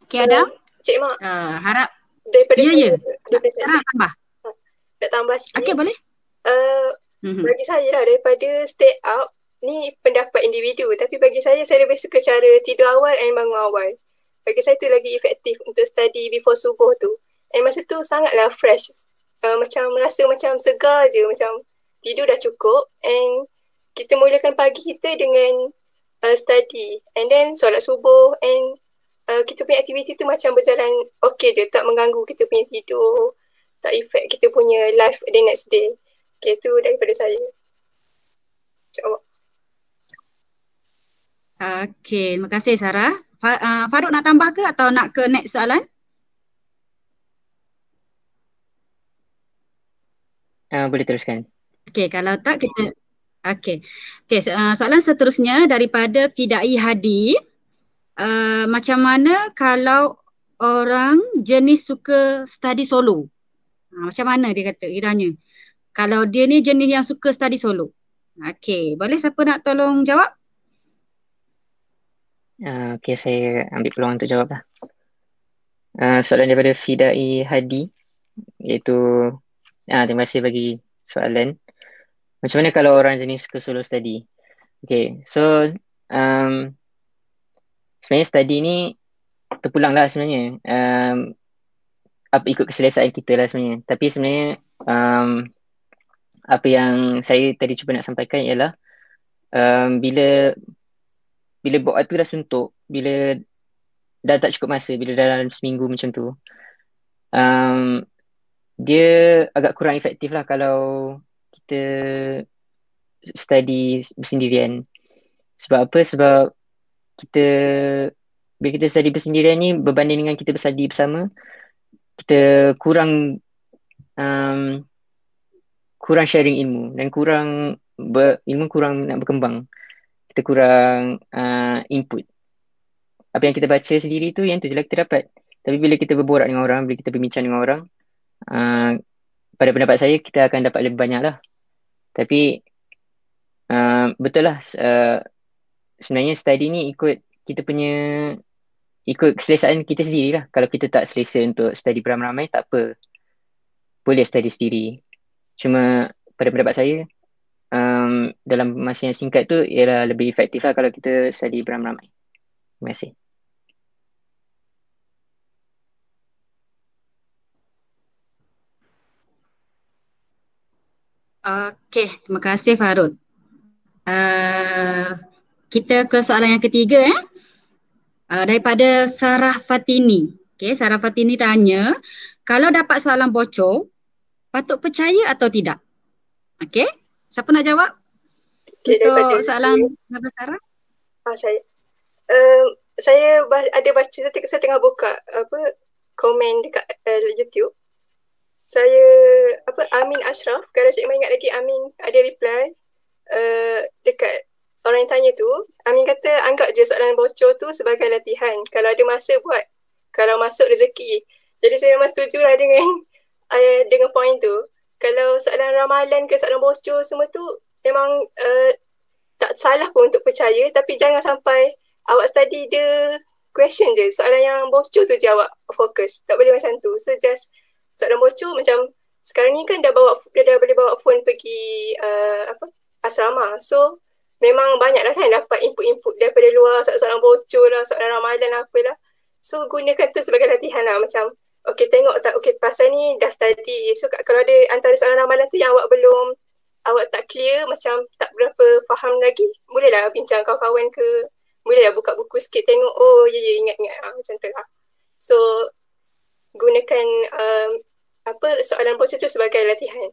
Okay, Adam. Cik Mak. Uh, harap. Daripada ya, ya. Sekarang tambah. Nak tambah sikit. Okay, boleh. Uh,
mm-hmm. Bagi saya
lah, daripada stay out ni pendapat individu. Tapi bagi saya, saya lebih suka cara tidur awal and bangun awal. Bagi saya tu lagi efektif untuk study before subuh tu. And masa tu sangatlah fresh uh, macam rasa macam segar je macam tidur dah cukup and kita mulakan pagi kita dengan uh, study and then solat subuh and uh, kita punya aktiviti tu macam berjalan okey je tak mengganggu kita punya tidur tak efek kita punya life the next day okey tu daripada saya jawab
Okay, terima kasih Sarah. Far- uh, Farouk nak tambah ke atau nak ke next soalan?
Uh, boleh teruskan.
Okey, kalau tak kita okey. Okey, so, uh, ah, soalan seterusnya daripada Fidai Hadi, uh, macam mana kalau orang jenis suka study solo? Ha, macam mana dia kata, dia tanya. Kalau dia ni jenis yang suka study solo. Okey, boleh siapa nak tolong jawab?
Uh, okay, saya ambil peluang untuk jawablah. Uh, soalan daripada Fidai Hadi iaitu Ah, terima kasih bagi soalan. Macam mana kalau orang jenis suka solo study? Okay, so um, sebenarnya study ni terpulang lah sebenarnya. Um, apa ikut keselesaan kita lah sebenarnya. Tapi sebenarnya um, apa yang saya tadi cuba nak sampaikan ialah um, bila bila buat tu dah suntuk, bila dah tak cukup masa, bila dah dalam seminggu macam tu, um, dia agak kurang efektif lah kalau kita study bersendirian. Sebab apa? Sebab kita bila kita study bersendirian ni berbanding dengan kita bersadi bersama kita kurang um, kurang sharing ilmu dan kurang ber, ilmu kurang nak berkembang kita kurang uh, input apa yang kita baca sendiri tu yang tu je lah kita dapat tapi bila kita berborak dengan orang bila kita berbincang dengan orang uh, pada pendapat saya kita akan dapat lebih banyak lah tapi uh, betul lah uh, sebenarnya study ni ikut kita punya ikut keselesaan kita sendiri lah kalau kita tak selesa untuk study beramai-ramai tak apa boleh study sendiri cuma pada pendapat saya um, dalam masa yang singkat tu ialah lebih efektif lah kalau kita study beramai-ramai terima kasih
Okey, terima kasih Farud. Uh, kita ke soalan yang ketiga eh. Uh, daripada Sarah Fatini. Okey, Sarah Fatini tanya, kalau dapat soalan bocor, patut percaya atau tidak? Okey, siapa nak jawab?
Okay, Untuk soalan saya, Sarah? Ah, saya. Uh, saya ada baca, saya tengah buka apa komen dekat uh, YouTube saya apa Amin Ashraf kalau cik ingat lagi Amin ada reply uh, dekat orang yang tanya tu Amin kata anggap je soalan bocor tu sebagai latihan kalau ada masa buat kalau masuk rezeki jadi saya memang setuju lah dengan uh, dengan point tu kalau soalan ramalan ke soalan bocor semua tu memang uh, tak salah pun untuk percaya tapi jangan sampai awak study dia question je soalan yang bocor tu jawab fokus tak boleh macam tu so just sebab nombor tu macam sekarang ni kan dah bawa dah, dah boleh bawa phone pergi uh, apa asrama so memang banyak lah kan dapat input-input daripada luar soalan-soalan bocor lah soalan ramadan lah apalah so gunakan tu sebagai latihan lah macam okay tengok tak okay pasal ni dah study so kalau ada antara seorang ramadan tu yang awak belum awak tak clear macam tak berapa faham lagi bolehlah bincang kawan-kawan ke bolehlah buka buku sikit tengok oh ya ya ingat-ingat lah macam tu lah so gunakan uh, apa soalan bos itu sebagai latihan.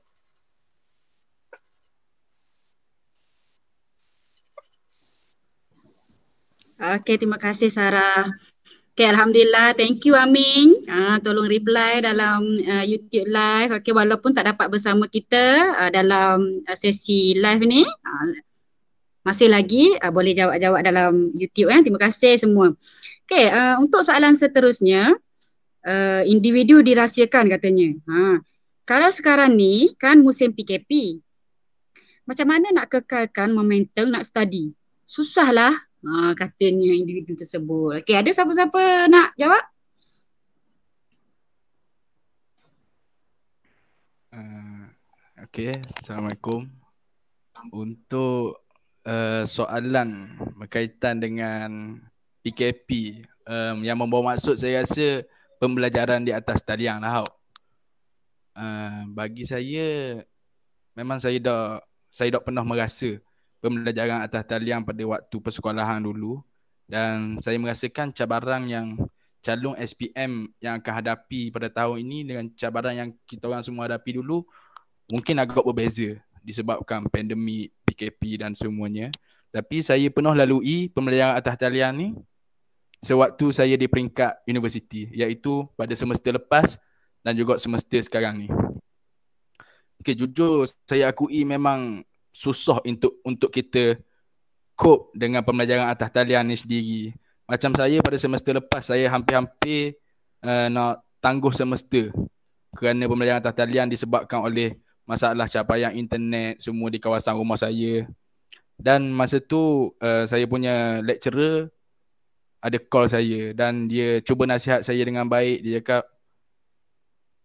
Okay, terima kasih Sarah. Okay, Alhamdulillah. Thank you Amin. Uh, tolong reply dalam uh, YouTube live. Okay, walaupun tak dapat bersama kita uh, dalam uh, sesi live ni. Uh, masih lagi uh, boleh jawab-jawab dalam YouTube. Eh. Terima kasih semua. Okay, uh, untuk soalan seterusnya uh, individu dirahsiakan katanya. Ha. Kalau sekarang ni kan musim PKP, macam mana nak kekalkan momentum nak study? Susahlah ha, katanya individu tersebut. Okey, ada siapa-siapa nak jawab?
Uh, Okey, Assalamualaikum. Untuk uh, soalan berkaitan dengan PKP um, yang membawa maksud saya rasa uh, pembelajaran di atas talian lah uh, bagi saya memang saya dah saya dah pernah merasa pembelajaran atas talian pada waktu persekolahan dulu dan saya merasakan cabaran yang calung SPM yang akan hadapi pada tahun ini dengan cabaran yang kita orang semua hadapi dulu mungkin agak berbeza disebabkan pandemik, PKP dan semuanya. Tapi saya penuh lalui pembelajaran atas talian ni sewaktu saya di peringkat universiti iaitu pada semester lepas dan juga semester sekarang ni. Okey jujur saya akui memang susah untuk untuk kita cope dengan pembelajaran atas talian ni sendiri. Macam saya pada semester lepas saya hampir-hampir uh, nak tangguh semester kerana pembelajaran atas talian disebabkan oleh masalah capaian internet semua di kawasan rumah saya. Dan masa tu uh, saya punya lecturer ada call saya dan dia cuba nasihat saya dengan baik dia cakap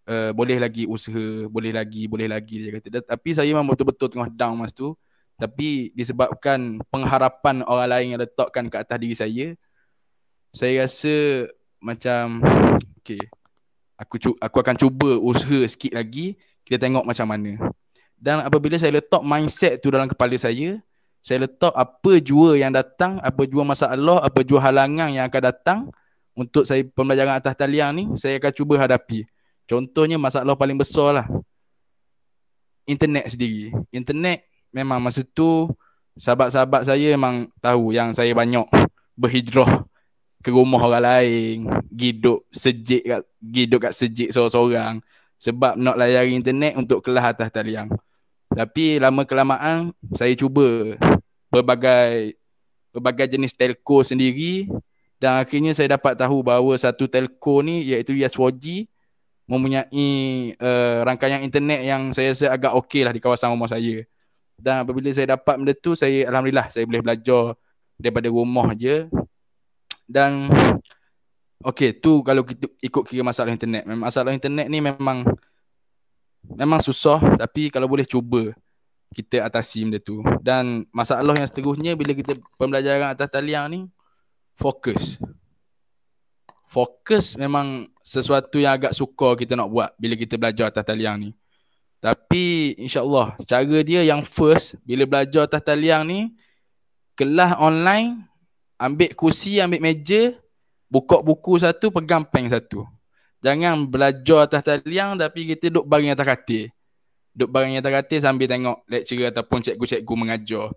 e, boleh lagi usaha boleh lagi boleh lagi dia kata dan, tapi saya memang betul-betul tengah down masa tu tapi disebabkan pengharapan orang lain yang letakkan ke atas diri saya saya rasa macam okey aku cu- aku akan cuba usaha sikit lagi kita tengok macam mana dan apabila saya letak mindset tu dalam kepala saya saya letak apa jua yang datang, apa jua masalah, apa jua halangan yang akan datang untuk saya pembelajaran atas talian ni, saya akan cuba hadapi. Contohnya masalah paling besar lah. Internet sendiri. Internet memang masa tu sahabat-sahabat saya memang tahu yang saya banyak berhidrah ke rumah orang lain, giduk sejik kat, giduk kat sejik seorang-seorang sebab nak layari internet untuk kelas atas talian. Tapi lama kelamaan saya cuba berbagai berbagai jenis telco sendiri dan akhirnya saya dapat tahu bahawa satu telco ni iaitu YES4G mempunyai uh, rangkaian internet yang saya rasa agak okey lah di kawasan rumah saya. Dan apabila saya dapat benda tu, saya Alhamdulillah saya boleh belajar daripada rumah je. Dan okey tu kalau kita ikut kira masalah internet. Masalah internet ni memang memang susah tapi kalau boleh cuba kita atasi benda tu dan masalah yang seterusnya bila kita pembelajaran atas talian ni fokus fokus memang sesuatu yang agak sukar kita nak buat bila kita belajar atas talian ni tapi insyaallah cara dia yang first bila belajar atas talian ni kelas online ambil kursi ambil meja buka buku satu pegang peng satu jangan belajar atas talian tapi kita duduk baring atas katil duduk barang yang teratur sambil tengok lecturer ataupun cikgu-cikgu mengajar.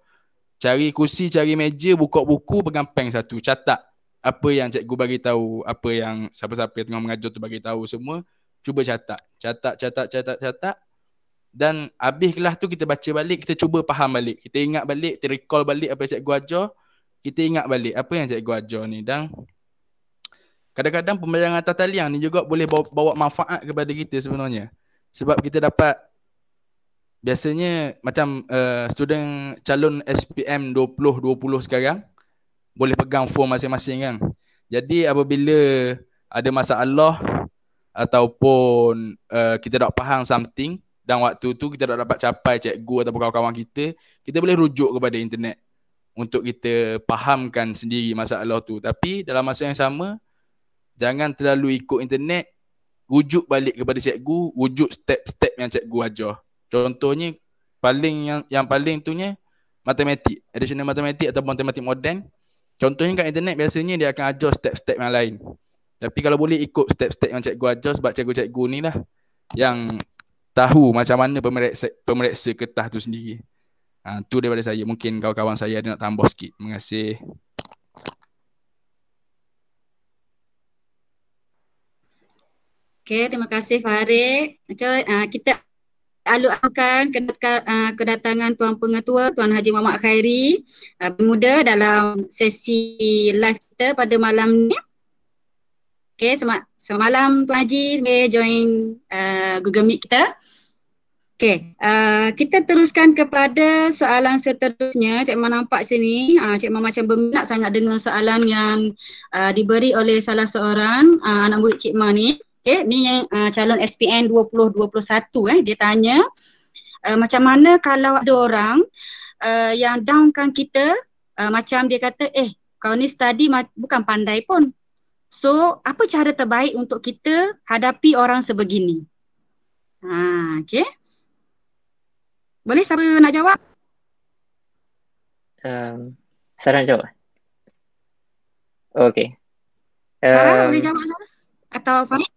Cari kursi, cari meja, buka buku, pegang peng satu, catat apa yang cikgu bagi tahu, apa yang siapa-siapa yang tengah mengajar tu bagi tahu semua, cuba catat. Catat, catat, catat, catat. Dan habis kelas tu kita baca balik, kita cuba faham balik. Kita ingat balik, kita recall balik apa yang cikgu ajar. Kita ingat balik apa yang cikgu ajar ni dan kadang-kadang pembelajaran atas talian ni juga boleh bawa, bawa manfaat kepada kita sebenarnya. Sebab kita dapat biasanya macam uh, student calon SPM 2020 sekarang boleh pegang form masing-masing kan. Jadi apabila ada masalah ataupun uh, kita tak faham something dan waktu tu kita tak dapat capai cikgu atau kawan-kawan kita, kita boleh rujuk kepada internet untuk kita fahamkan sendiri masalah tu. Tapi dalam masa yang sama, jangan terlalu ikut internet, rujuk balik kepada cikgu, rujuk step-step yang cikgu ajar. Contohnya paling yang yang paling tu ni matematik, additional matematik atau matematik moden. Contohnya kat internet biasanya dia akan ajar step-step yang lain. Tapi kalau boleh ikut step-step yang cikgu ajar sebab cikgu-cikgu ni lah yang tahu macam mana pemeriksa, pemeriksa kertas tu sendiri. Ha, tu daripada saya. Mungkin kawan-kawan saya ada nak tambah sikit. Terima kasih.
Okay, terima kasih Farid. Okay, uh, ah, kita alu-alukan eh, kedatangan Tuan Pengetua Tuan Haji Muhammad Khairi Pemuda eh, dalam sesi live kita pada malam ni Okay, sem- semalam Tuan Haji boleh join uh, Google Meet kita Okay, uh, kita teruskan kepada soalan seterusnya Cik Mama nampak sini, uh, ah, Cik Mama macam berminat sangat dengan soalan yang uh, diberi oleh salah seorang uh, anak murid Cik Mama ni Okay, ni yang uh, calon SPN 2021 eh dia tanya uh, macam mana kalau ada orang uh, yang downkan kita uh, macam dia kata eh kau ni study bukan pandai pun. So, apa cara terbaik untuk kita hadapi orang sebegini? Ha, okey. Boleh siapa nak jawab?
Um, saya nak jawab. Okey. Um, boleh jawab
Sarah? Atau Farid.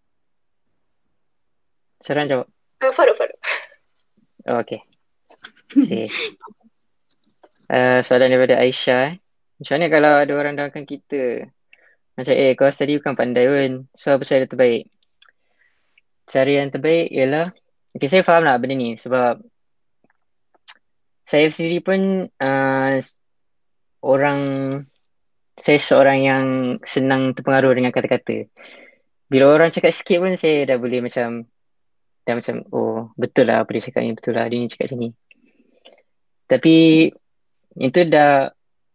Seorang jawab. Uh, ah, Faruk, Faruk. Oh, okay. Uh, soalan daripada Aisyah eh. Macam mana kalau ada orang doakan kita? Macam eh kau tadi bukan pandai pun. So apa cara terbaik? Cara yang terbaik ialah Okay saya faham lah benda ni sebab Saya sendiri pun uh, Orang Saya seorang yang senang terpengaruh dengan kata-kata Bila orang cakap sikit pun saya dah boleh macam dan macam oh betul lah apa dia cakap ni betul lah dia ni cakap macam ni tapi itu dah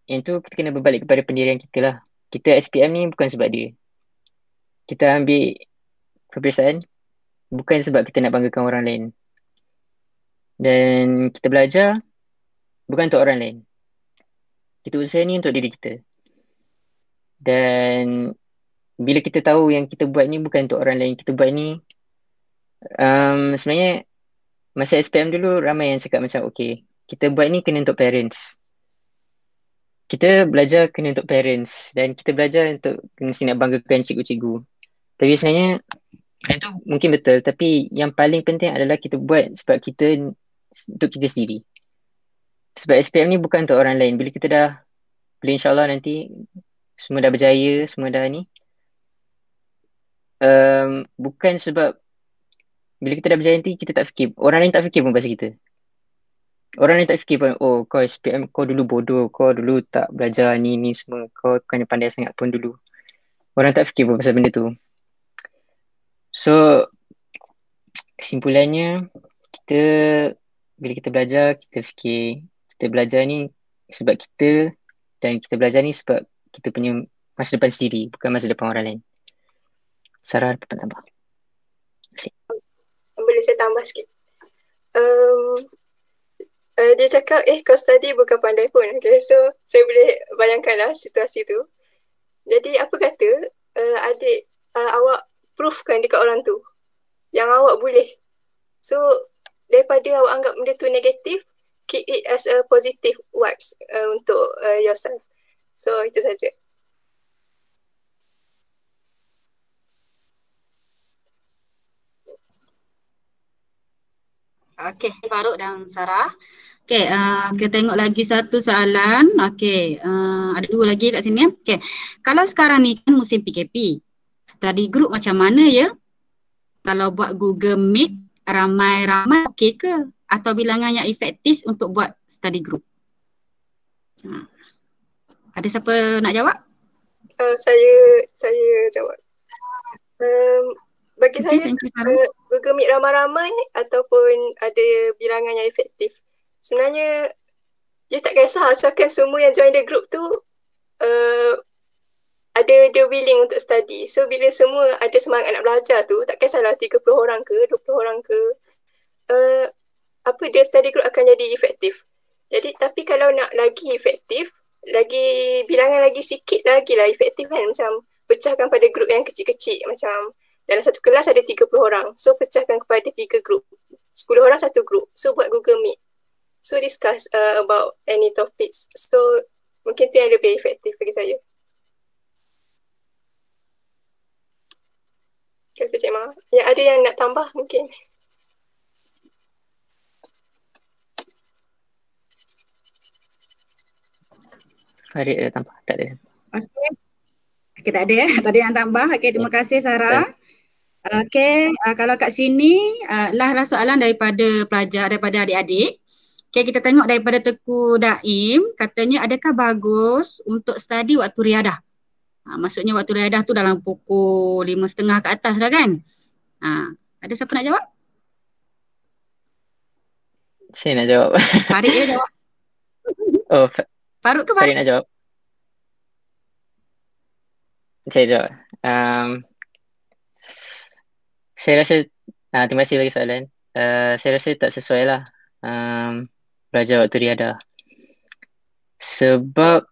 yang tu kita kena berbalik kepada pendirian kita lah kita SPM ni bukan sebab dia kita ambil peperiksaan bukan sebab kita nak banggakan orang lain dan kita belajar bukan untuk orang lain kita usaha ni untuk diri kita dan bila kita tahu yang kita buat ni bukan untuk orang lain kita buat ni um, sebenarnya masa SPM dulu ramai yang cakap macam okay kita buat ni kena untuk parents kita belajar kena untuk parents dan kita belajar untuk kena sini nak banggakan cikgu-cikgu tapi sebenarnya itu mungkin betul tapi yang paling penting adalah kita buat sebab kita untuk kita sendiri sebab SPM ni bukan untuk orang lain bila kita dah bila insyaAllah nanti semua dah berjaya semua dah ni um, bukan sebab bila kita dah berjaya nanti kita tak fikir orang lain tak fikir pun pasal kita orang lain tak fikir pun oh kau SPM kau dulu bodoh kau dulu tak belajar ni ni semua kau bukannya pandai sangat pun dulu orang tak fikir pun pasal benda tu so kesimpulannya kita bila kita belajar kita fikir kita belajar ni sebab kita dan kita belajar ni sebab kita punya masa depan sendiri bukan masa depan orang lain Sarah, tempat tambah.
Terima kasih boleh saya tambah sikit. Um, uh, dia cakap, eh kau study bukan pandai pun. Okay, so saya boleh bayangkanlah situasi tu. Jadi apa kata uh, adik uh, awak proofkan dekat orang tu yang awak boleh. So daripada awak anggap benda tu negatif, keep it as a positive vibes uh, untuk uh, yourself. So itu saja.
Okey, Faruk dan Sarah. Okey, uh, kita tengok lagi satu soalan. Okey, uh, ada dua lagi kat sini. Eh. Okey, kalau sekarang ni kan musim PKP, study group macam mana ya? Kalau buat Google Meet, ramai-ramai okey ke? Atau bilangan yang efektif untuk buat study group? Hmm. Ada siapa nak jawab?
Uh, saya saya jawab. Um, bagi okay, saya bergemik ramai-ramai ataupun ada bilangan yang efektif. Sebenarnya dia tak kisah asalkan semua yang join the group tu uh, ada the willing untuk study. So bila semua ada semangat nak belajar tu tak kisahlah 30 orang ke 20 orang ke uh, apa dia study group akan jadi efektif. Jadi tapi kalau nak lagi efektif lagi bilangan lagi sikit lagi lah efektif kan macam pecahkan pada grup yang kecil-kecil macam dalam satu kelas ada 30 orang. So pecahkan kepada tiga grup. 10 orang satu grup. So buat Google Meet. So discuss uh, about any topics. So mungkin tu yang lebih efektif bagi saya. Terima kasih Ya ada yang nak tambah mungkin.
Farid ada tambah. Tak ada.
Okay. Kita ada ya. Eh?
Tadi yang tambah. Okay, terima ya. kasih Sarah. Okay. Ya. Okey, uh, kalau kat sini uh, lah lah soalan daripada pelajar daripada adik-adik. Okey, kita tengok daripada Teku Daim, katanya adakah bagus untuk study waktu riadah? Ha, maksudnya waktu riadah tu dalam pukul 5.30 ke atas dah kan? Ha, ada siapa nak jawab?
Saya nak jawab. Hari dia jawab. Oh, Farid ke Farid? Farid nak jawab. Saya jawab. Um, saya rasa uh, terima kasih bagi soalan. Uh, saya rasa tak sesuai lah um, belajar waktu dia ada. Sebab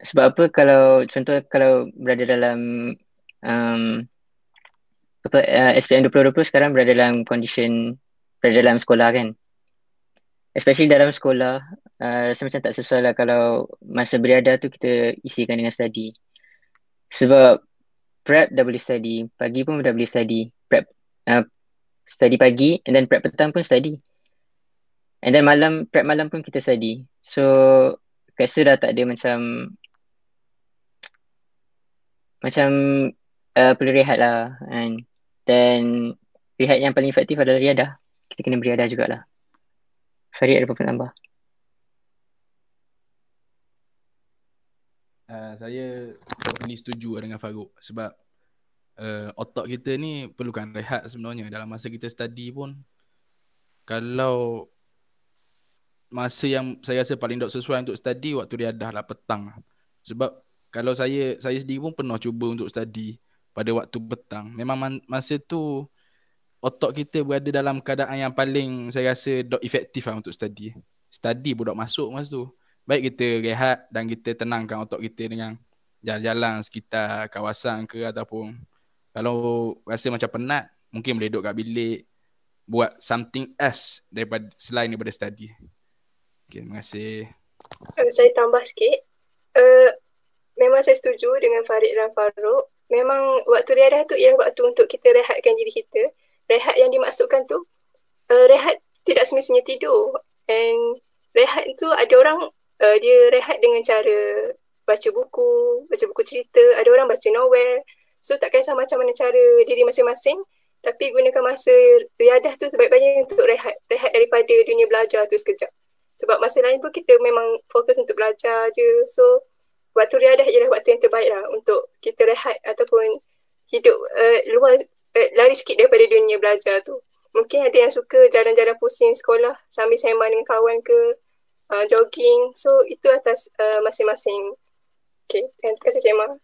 sebab apa kalau contoh kalau berada dalam um, apa uh, SPM 2020 sekarang berada dalam condition berada dalam sekolah kan. Especially dalam sekolah, uh, rasa macam tak sesuai lah kalau masa beriada tu kita isikan dengan study. Sebab prep dah boleh study, pagi pun dah boleh study. Ah, study pagi and then prep petang pun study. And then malam, prep malam pun kita study. So, rasa dah tak ada macam macam uh, perlu rehat lah kan. Then, rehat yang paling efektif adalah riadah. Kita kena beriadah jugalah. Farid ada apa-apa tambah?
Uh, saya totally setuju dengan Farouk sebab uh, otak kita ni perlukan rehat sebenarnya dalam masa kita study pun kalau masa yang saya rasa paling tak sesuai untuk study waktu riadah lah petang lah. sebab kalau saya saya sendiri pun pernah cuba untuk study pada waktu petang memang man, masa tu otak kita berada dalam keadaan yang paling saya rasa dok efektif lah untuk study study pun dok masuk masa tu baik kita rehat dan kita tenangkan otak kita dengan jalan-jalan sekitar kawasan ke ataupun kalau rasa macam penat, mungkin boleh duduk kat bilik buat something else daripada selain daripada study. Okay, terima kasih.
Eh, saya tambah sikit. Uh, memang saya setuju dengan Farid dan Farouk. Memang waktu riadah tu ialah waktu untuk kita rehatkan diri kita. Rehat yang dimaksudkan tu, uh, rehat tidak semestinya tidur. And rehat tu ada orang uh, dia rehat dengan cara baca buku, baca buku cerita, ada orang baca novel, So tak kisah macam mana cara diri masing-masing tapi gunakan masa riadah tu sebaik-baiknya untuk rehat. Rehat daripada dunia belajar tu sekejap. Sebab masa lain pun kita memang fokus untuk belajar je. So waktu riadah ialah waktu yang terbaik lah untuk kita rehat ataupun hidup uh, luar, uh, lari sikit daripada dunia belajar tu. Mungkin ada yang suka jalan-jalan pusing sekolah sambil sembang dengan kawan ke uh, jogging. So itu atas uh, masing-masing. Okay, terima kasih Cik Mah.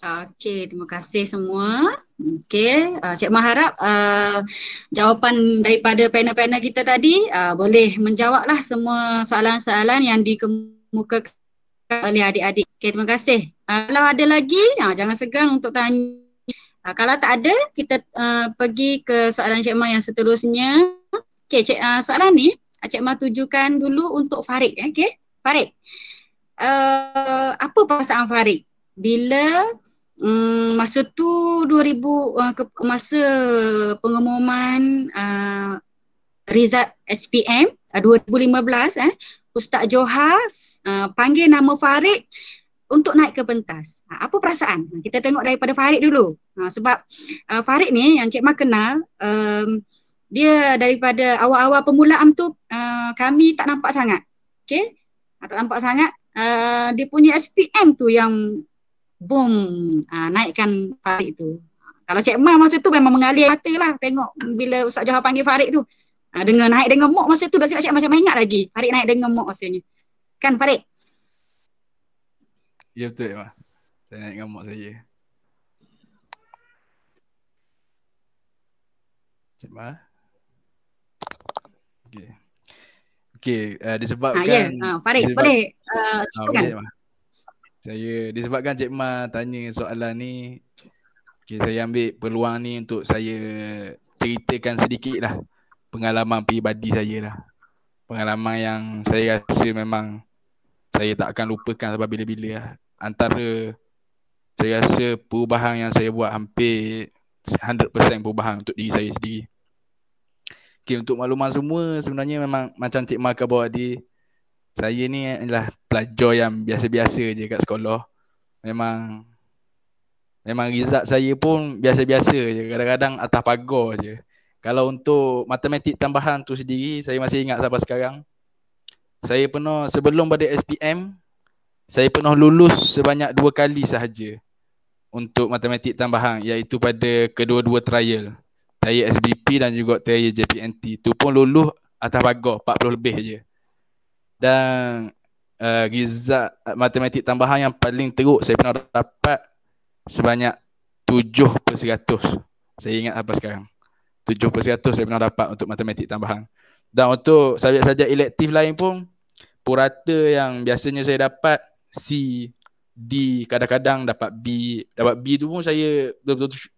Okey, terima kasih semua. Okey, uh, Cik Mah harap uh, jawapan daripada panel-panel kita tadi uh, boleh menjawablah semua soalan-soalan yang dikemukakan oleh adik-adik. Okey, terima kasih. Uh, kalau ada lagi, uh, jangan segan untuk tanya. Uh, kalau tak ada, kita uh, pergi ke soalan Cik Mah yang seterusnya. Okey, uh, soalan ni uh, Cik Mah tujukan dulu untuk Farid, eh, okey? Farid. Uh, apa perasaan Farid? bila Hmm, masa tu 2000 uh, ke, masa pengumuman uh, result SPM uh, 2015 eh Ustaz Johas uh, panggil nama Farid untuk naik ke pentas. Uh, apa perasaan? Ha, kita tengok daripada Farid dulu. Uh, sebab uh, Farid ni yang Cik Mak kenal um, dia daripada awal-awal permulaan tu uh, kami tak nampak sangat. Okay? tak nampak sangat. Uh, dia punya SPM tu yang boom uh, naikkan Farid tu. Kalau Cik Mah masa tu memang mengalir mata lah tengok bila Ustaz Johar panggil Farid tu. Uh, dengar naik dengan mok masa tu dah silap Cik Mah macam ingat lagi. Farid naik dengan mok ni Kan Farid?
Ya betul Cik Mah. Saya naik dengan mok saya. Cik Mah? Okay. Okay, uh, eh, ah, ya. disebabkan... Ha, ya, yeah. uh, Farid disebab... boleh uh, ceritakan. Oh, okay, saya disebabkan Cik Ma tanya soalan ni okay, Saya ambil peluang ni untuk saya ceritakan sedikit lah Pengalaman peribadi saya lah Pengalaman yang saya rasa memang Saya tak akan lupakan sebab bila-bila lah Antara saya rasa perubahan yang saya buat hampir 100% perubahan untuk diri saya sendiri okay, Untuk makluman semua sebenarnya memang macam Cik Ma akan bawa dia saya ni adalah pelajar yang biasa-biasa je kat sekolah. Memang memang result saya pun biasa-biasa je, kadang-kadang atas pagar je. Kalau untuk matematik tambahan tu sendiri, saya masih ingat sampai sekarang. Saya pernah sebelum pada SPM, saya pernah lulus sebanyak dua kali sahaja untuk matematik tambahan iaitu pada kedua-dua trial. Trial SBP dan juga trial JPNT. Tu pun lulus atas pagar 40 lebih je. Dan uh, eh, result matematik tambahan yang paling teruk saya pernah dapat sebanyak 7 per 100. Saya ingat apa sekarang. 7 per 100 saya pernah dapat untuk matematik tambahan. Dan untuk subjek-subjek elektif lain pun, purata yang biasanya saya dapat C, D, kadang-kadang dapat B. Dapat B tu pun saya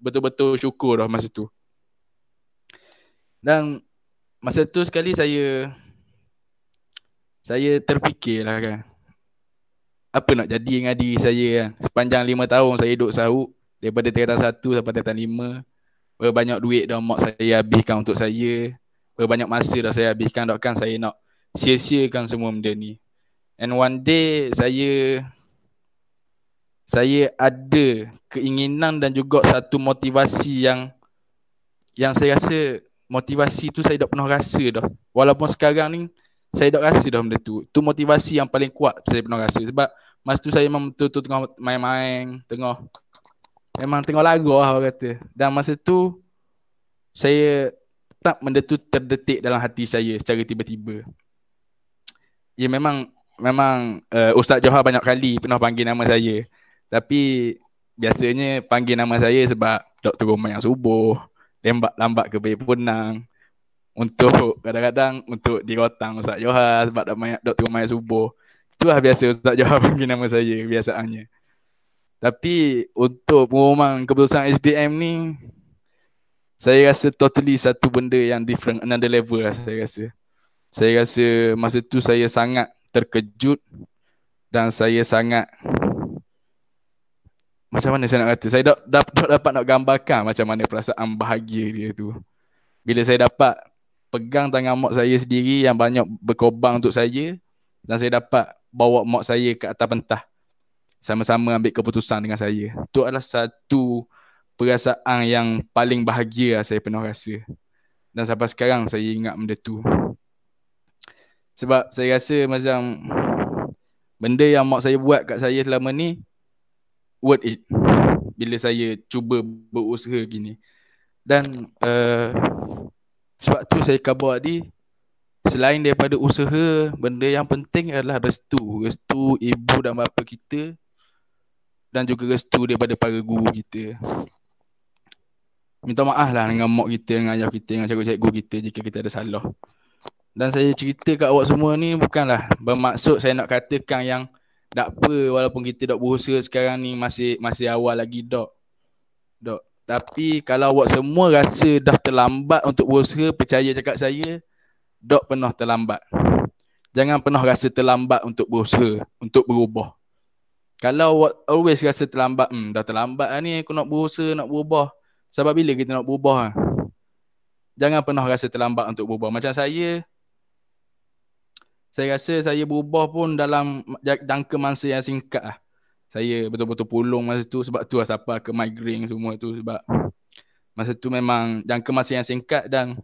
betul-betul syukur dah masa tu. Dan masa tu sekali saya saya terfikirlah kan apa nak jadi dengan diri saya kan sepanjang lima tahun saya duduk sahut daripada tingkatan satu sampai tingkatan lima. berbanyak duit dah mak saya habiskan untuk saya berbanyak masa dah saya habiskan kan saya nak sia-siakan semua benda ni and one day saya saya ada keinginan dan juga satu motivasi yang yang saya rasa motivasi tu saya tak pernah rasa dah walaupun sekarang ni saya dah rasa dah benda tu tu motivasi yang paling kuat saya pernah rasa sebab masa tu saya memang betul tu tengah main-main tengah memang tengah lagu lah orang kata dan masa tu saya tak benda tu terdetik dalam hati saya secara tiba-tiba ya memang memang uh, Ustaz Johar banyak kali pernah panggil nama saya tapi biasanya panggil nama saya sebab Dr. Roman yang subuh lambat lambak ke Pai Punang untuk kadang-kadang untuk dirotang Ustaz Johar sebab dah mayat doktor mayat subuh. Itulah biasa Ustaz Johar panggil nama saya biasaannya. Tapi untuk pengumuman keputusan SPM ni saya rasa totally satu benda yang different another level lah saya rasa. Saya rasa masa tu saya sangat terkejut dan saya sangat macam mana saya nak kata saya dah dapat dapat nak gambarkan macam mana perasaan bahagia dia tu. Bila saya dapat pegang tangan mak saya sendiri yang banyak berkobang untuk saya dan saya dapat bawa mak saya ke atas pentah sama-sama ambil keputusan dengan saya. Itu adalah satu perasaan yang paling bahagia saya pernah rasa. Dan sampai sekarang saya ingat benda tu. Sebab saya rasa macam benda yang mak saya buat kat saya selama ni worth it. Bila saya cuba berusaha gini. Dan uh, sebab tu saya khabar tadi Selain daripada usaha Benda yang penting adalah restu Restu ibu dan bapa kita Dan juga restu daripada para guru kita Minta maaf lah dengan mak kita, dengan ayah kita, dengan cikgu guru kita jika kita ada salah Dan saya cerita kat awak semua ni bukanlah bermaksud saya nak katakan yang Tak apa walaupun kita dok berusaha sekarang ni masih masih awal lagi dok Dok tapi kalau awak semua rasa dah terlambat untuk berusaha, percaya cakap saya, dok pernah terlambat. Jangan pernah rasa terlambat untuk berusaha, untuk berubah. Kalau awak always rasa terlambat, hmm, dah terlambat lah ni aku nak berusaha, nak berubah. Sebab bila kita nak berubah? Ha? Jangan pernah rasa terlambat untuk berubah. Macam saya, saya rasa saya berubah pun dalam jangka masa yang singkat lah saya betul-betul pulung masa tu sebab tu lah ke migraine semua tu sebab masa tu memang jangka masa yang singkat dan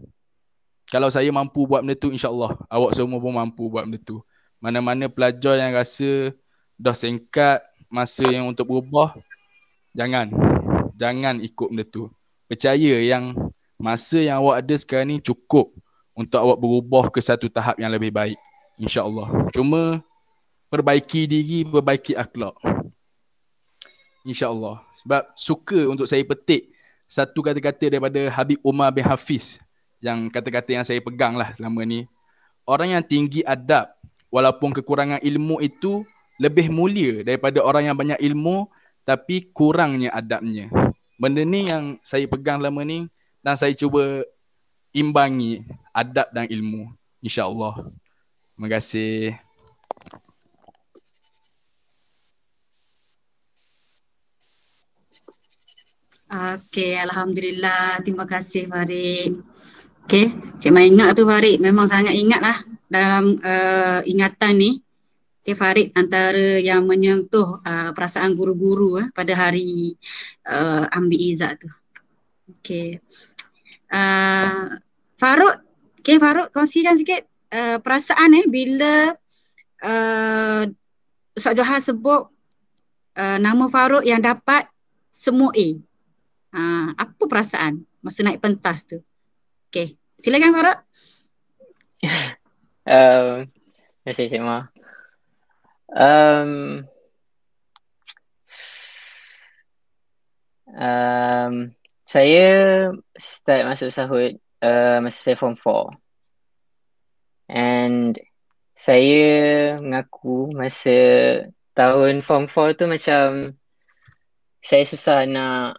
kalau saya mampu buat benda tu insyaAllah awak semua pun mampu buat benda tu. Mana-mana pelajar yang rasa dah singkat masa yang untuk berubah jangan. Jangan ikut benda tu. Percaya yang masa yang awak ada sekarang ni cukup untuk awak berubah ke satu tahap yang lebih baik. InsyaAllah. Cuma perbaiki diri, perbaiki akhlak. InsyaAllah Sebab suka untuk saya petik Satu kata-kata daripada Habib Umar bin Hafiz Yang kata-kata yang saya pegang lah selama ni Orang yang tinggi adab Walaupun kekurangan ilmu itu Lebih mulia daripada orang yang banyak ilmu Tapi kurangnya adabnya Benda ni yang saya pegang selama ni Dan saya cuba imbangi adab dan ilmu InsyaAllah Terima kasih
Okay, Alhamdulillah. Terima kasih Farid. Okay, Cik Mai ingat tu Farid. Memang sangat ingat lah dalam uh, ingatan ni. Okey, Farid antara yang menyentuh uh, perasaan guru-guru uh, pada hari uh, ambil izak tu. Okay, Uh, Farouk, okay, Farouk kongsikan sikit uh, perasaan eh bila uh, Ustaz Johan sebut uh, nama Farouk yang dapat semua A. Uh, apa perasaan masa naik pentas tu? Okay, silakan Farouk.
um, terima kasih Cik Ma. Um, um, saya start masuk sahut uh, masa saya form 4. And saya mengaku masa tahun form 4 tu macam saya susah nak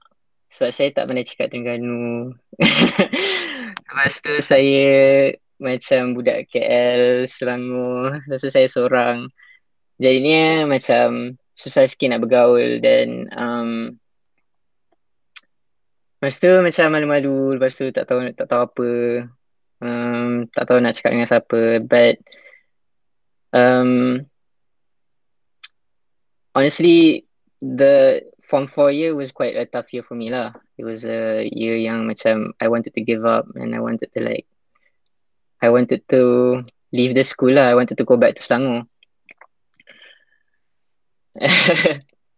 sebab saya tak pandai cakap Terengganu. Lepas tu saya macam budak KL, Selangor. Lepas tu saya seorang. Jadinya macam susah sikit nak bergaul dan um, Lepas tu macam malu-malu, lepas tu tak tahu tak tahu apa. Um, tak tahu nak cakap dengan siapa but um, honestly the form four year was quite a tough year for me lah. It was a year yang macam I wanted to give up and I wanted to like, I wanted to leave the school lah. I wanted to go back to Selangor.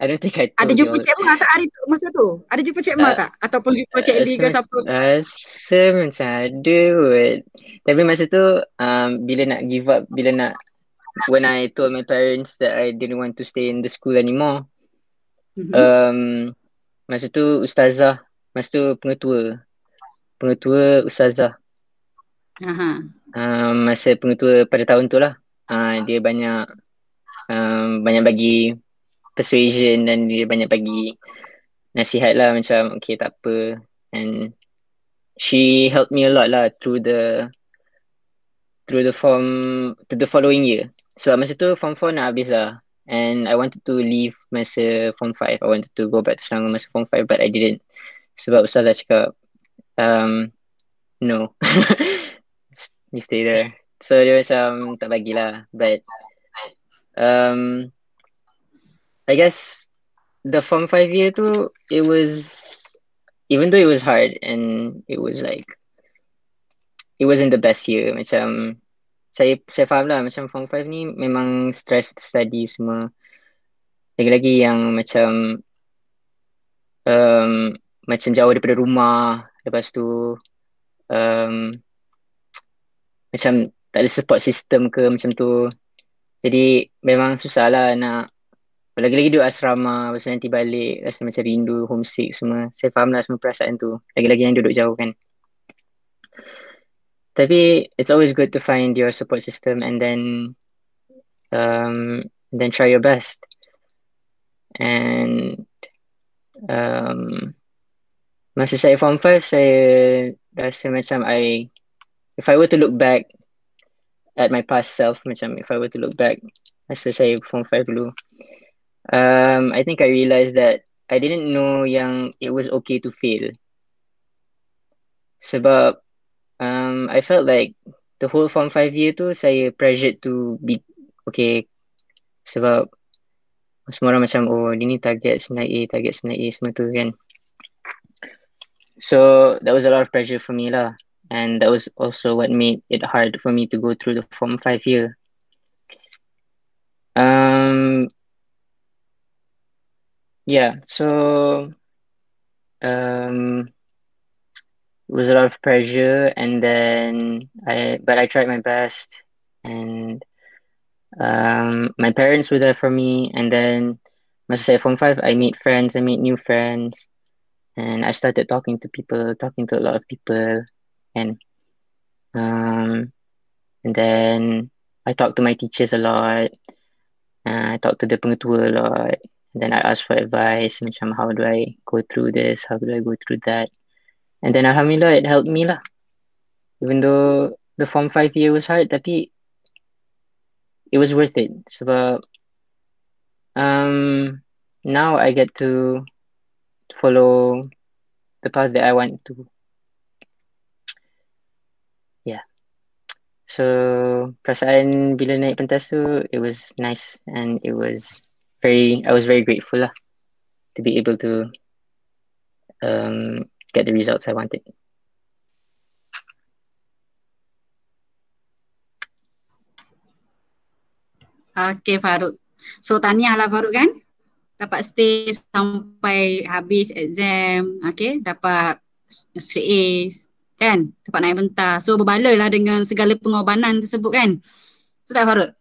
I don't think I told Ada jumpa Cik
Ma tak hari tu, masa tu? Ada jumpa Cik Ma uh, tak?
Ataupun jumpa Cik Lee ke siapa? Rasa macam ada kot. Tapi masa tu, um, bila nak give up, bila nak When I told my parents that I didn't want to stay in the school anymore,
Mm-hmm. um,
masa tu ustazah masa tu pengetua pengetua ustazah uh-huh. um, masa pengetua pada tahun tu lah uh, dia banyak um, banyak bagi persuasion dan dia banyak bagi nasihat lah macam okay tak apa and she helped me a lot lah through the through the form to the following year sebab so, masa tu form 4 nak habis lah and I wanted to leave masa form 5 I wanted to go back to Selangor masa form 5 but I didn't sebab Ustaz dah cakap um, no you stay there so dia macam tak bagilah but um, I guess the form 5 year tu it was even though it was hard and it was like it wasn't the best year macam saya saya faham lah macam form 5 ni memang stress study semua lagi-lagi yang macam um, macam jauh daripada rumah lepas tu um, macam tak ada support system ke macam tu jadi memang susah lah nak lagi-lagi duduk asrama lepas tu nanti balik rasa macam rindu homesick semua saya faham lah semua perasaan tu lagi-lagi yang duduk jauh kan tapi it's always good to find your support system and then um, then try your best And um, masasaya form first, saya rasa macam I, if I were to look back at my past self, macam if I were to look back, masa saya form 5 dulu, um, I think I realised that I didn't know yang it was okay to fail. Sebab um, I felt like the whole form 5 year tu saya pressured to be okay sebab semua orang macam oh dia ni target 9A target 9A semua tu kan so that was a lot of pressure for me lah and that was also what made it hard for me to go through the form 5 year um yeah so um it was a lot of pressure and then i but i tried my best and um, my parents were there for me and then must say from five i made friends i made new friends and i started talking to people talking to a lot of people and um, and then i talked to my teachers a lot uh, i talked to the pengetua a lot and then i asked for advice and macam how do i go through this how do i go through that and then alhamdulillah it helped me lah even though the form five year was hard tapi it was worth it so um now I get to follow the path that I want to. Yeah. So perasaan bila naik pentas tu, it was nice and it was very, I was very grateful lah to be able to um, get the results I wanted.
Okay Farouk. So tahniahlah Farouk kan. Dapat stay sampai habis exam. Okay. Dapat straight A's. Kan. Dapat naik bentar. So berbaloi lah dengan segala pengorbanan tersebut kan. So tak Farouk?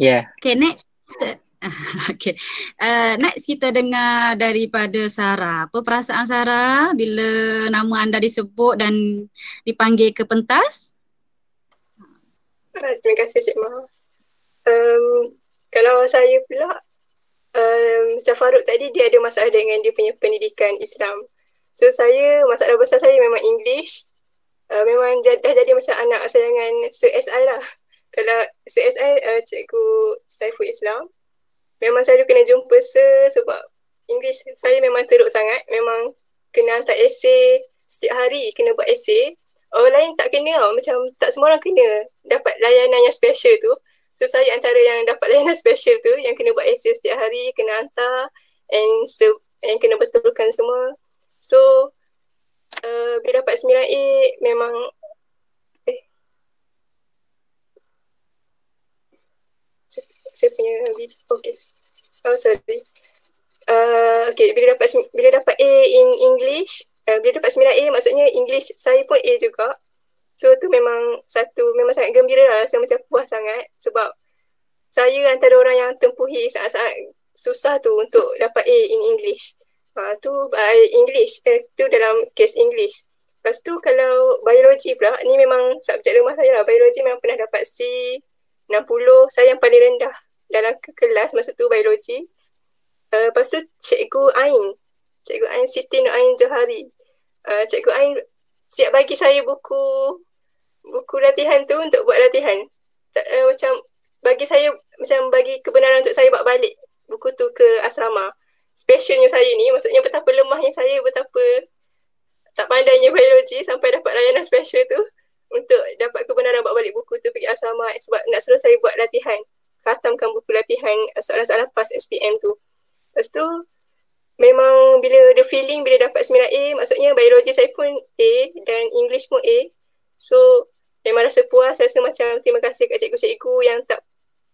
Yeah. Okay next. Okay, Uh, eh, next kita dengar daripada Sarah. Apa perasaan Sarah bila nama anda disebut dan dipanggil ke pentas?
Ah, terima kasih Cik Mah. Um, kalau saya pula, um, macam Farouk tadi dia ada masalah dengan dia punya pendidikan Islam. So saya, masalah besar saya memang English. Uh, memang dah jadi macam anak sayangan Sir SI lah. Kalau Sir SI, uh, eh, Cikgu Saiful Islam memang selalu kena jumpa se sebab English saya memang teruk sangat. Memang kena hantar essay setiap hari kena buat essay. Orang lain tak kena tau. Macam tak semua orang kena dapat layanan yang special tu. So saya antara yang dapat layanan special tu yang kena buat essay setiap hari, kena hantar and, so and kena betulkan semua. So uh, bila dapat 9A memang saya punya BB. Okay. Oh, sorry. Uh, okay, bila dapat bila dapat A in English, uh, bila dapat 9A maksudnya English saya pun A juga. So, tu memang satu, memang sangat gembira lah. Saya macam puas sangat sebab saya antara orang yang tempuhi saat-saat susah tu untuk dapat A in English. Ha, tu by English, eh, tu dalam case English. Lepas tu kalau biologi pula, ni memang subjek rumah saya lah. Biologi memang pernah dapat C, 60, saya yang paling rendah dalam ke kelas masa tu biologi. Uh, lepas tu cikgu Ain, cikgu Ain Siti Nur Ain Johari. Uh, cikgu Ain siap bagi saya buku buku latihan tu untuk buat latihan. Uh, macam bagi saya macam bagi kebenaran untuk saya bawa balik buku tu ke asrama. Specialnya saya ni maksudnya betapa lemahnya saya betapa tak pandainya biologi sampai dapat layanan special tu untuk dapat kebenaran bawa balik buku tu pergi asrama sebab nak suruh saya buat latihan khatamkan buku latihan eh, soalan-soalan pas SPM tu. Lepas tu memang bila the feeling bila dapat 9A maksudnya biologi saya pun A dan English pun A. So memang rasa puas, rasa macam terima kasih kat cikgu-cikgu yang tak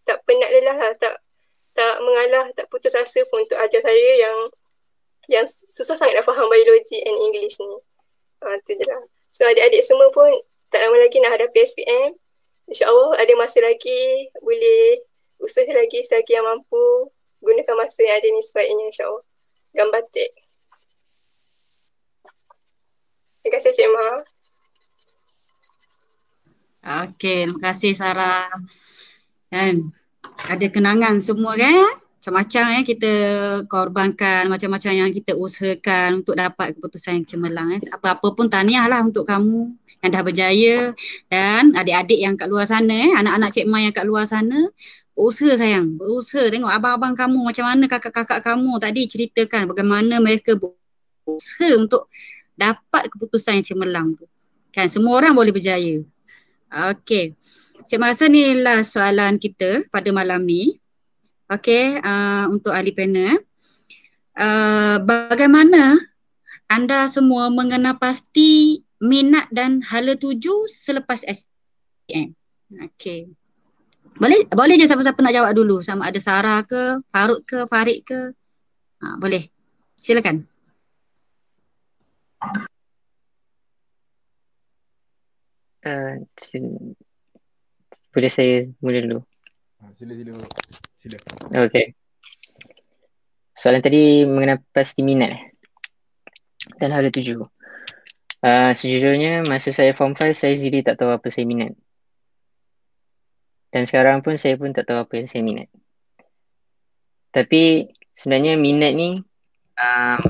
tak penat lelah lah, tak tak mengalah, tak putus asa pun untuk ajar saya yang yang susah sangat nak faham biologi and English ni. Ha, tu je lah. So adik-adik semua pun tak lama lagi nak hadapi SPM. InsyaAllah ada masa lagi boleh usaha lagi selagi yang mampu gunakan masa yang ada ni sebaiknya insyaAllah gambar tek. Terima kasih Cik Ma. Okey, terima
kasih Sarah. Kan? Ada kenangan semua kan? Macam-macam eh kita korbankan, macam-macam yang kita usahakan untuk dapat keputusan yang cemerlang. Eh. Apa-apa pun tahniahlah untuk kamu yang dah berjaya dan adik-adik yang kat luar sana, eh, anak-anak Cik Mai yang kat luar sana berusaha sayang berusaha tengok abang-abang kamu macam mana kakak-kakak kamu tadi ceritakan bagaimana mereka berusaha untuk dapat keputusan yang cemerlang tu kan semua orang boleh berjaya Okay, Cik Masa ni lah soalan kita pada malam ni Okay, uh, untuk ahli panel Uh, bagaimana anda semua mengenal pasti minat dan hala tuju selepas SPM? Okay. Boleh boleh je siapa-siapa nak jawab dulu sama ada Sarah ke, Farouk ke, Farid ke. Ha, boleh. Silakan.
Uh, boleh saya mula dulu?
Ha, sila, sila. sila.
Okay. Soalan tadi mengenai pasti minat eh? dan hal tuju. Uh, ah, sejujurnya, masa saya form 5, saya sendiri tak tahu apa saya minat. Dan sekarang pun saya pun tak tahu apa yang saya minat. Tapi sebenarnya minat ni um,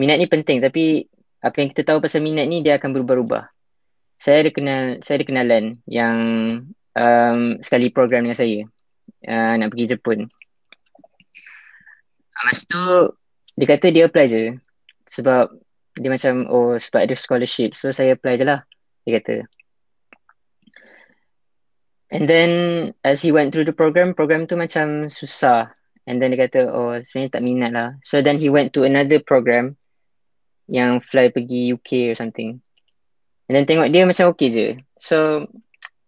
minat ni penting tapi apa yang kita tahu pasal minat ni dia akan berubah-ubah. Saya ada kenal saya ada kenalan yang um, sekali program dengan saya uh, nak pergi Jepun. Ah, masa tu dia kata dia apply je sebab dia macam oh sebab ada scholarship so saya apply je lah dia kata. And then as he went through the program, program tu macam susah. And then dia kata, oh sebenarnya tak minat lah. So then he went to another program yang fly pergi UK or something. And then tengok dia macam okay je. So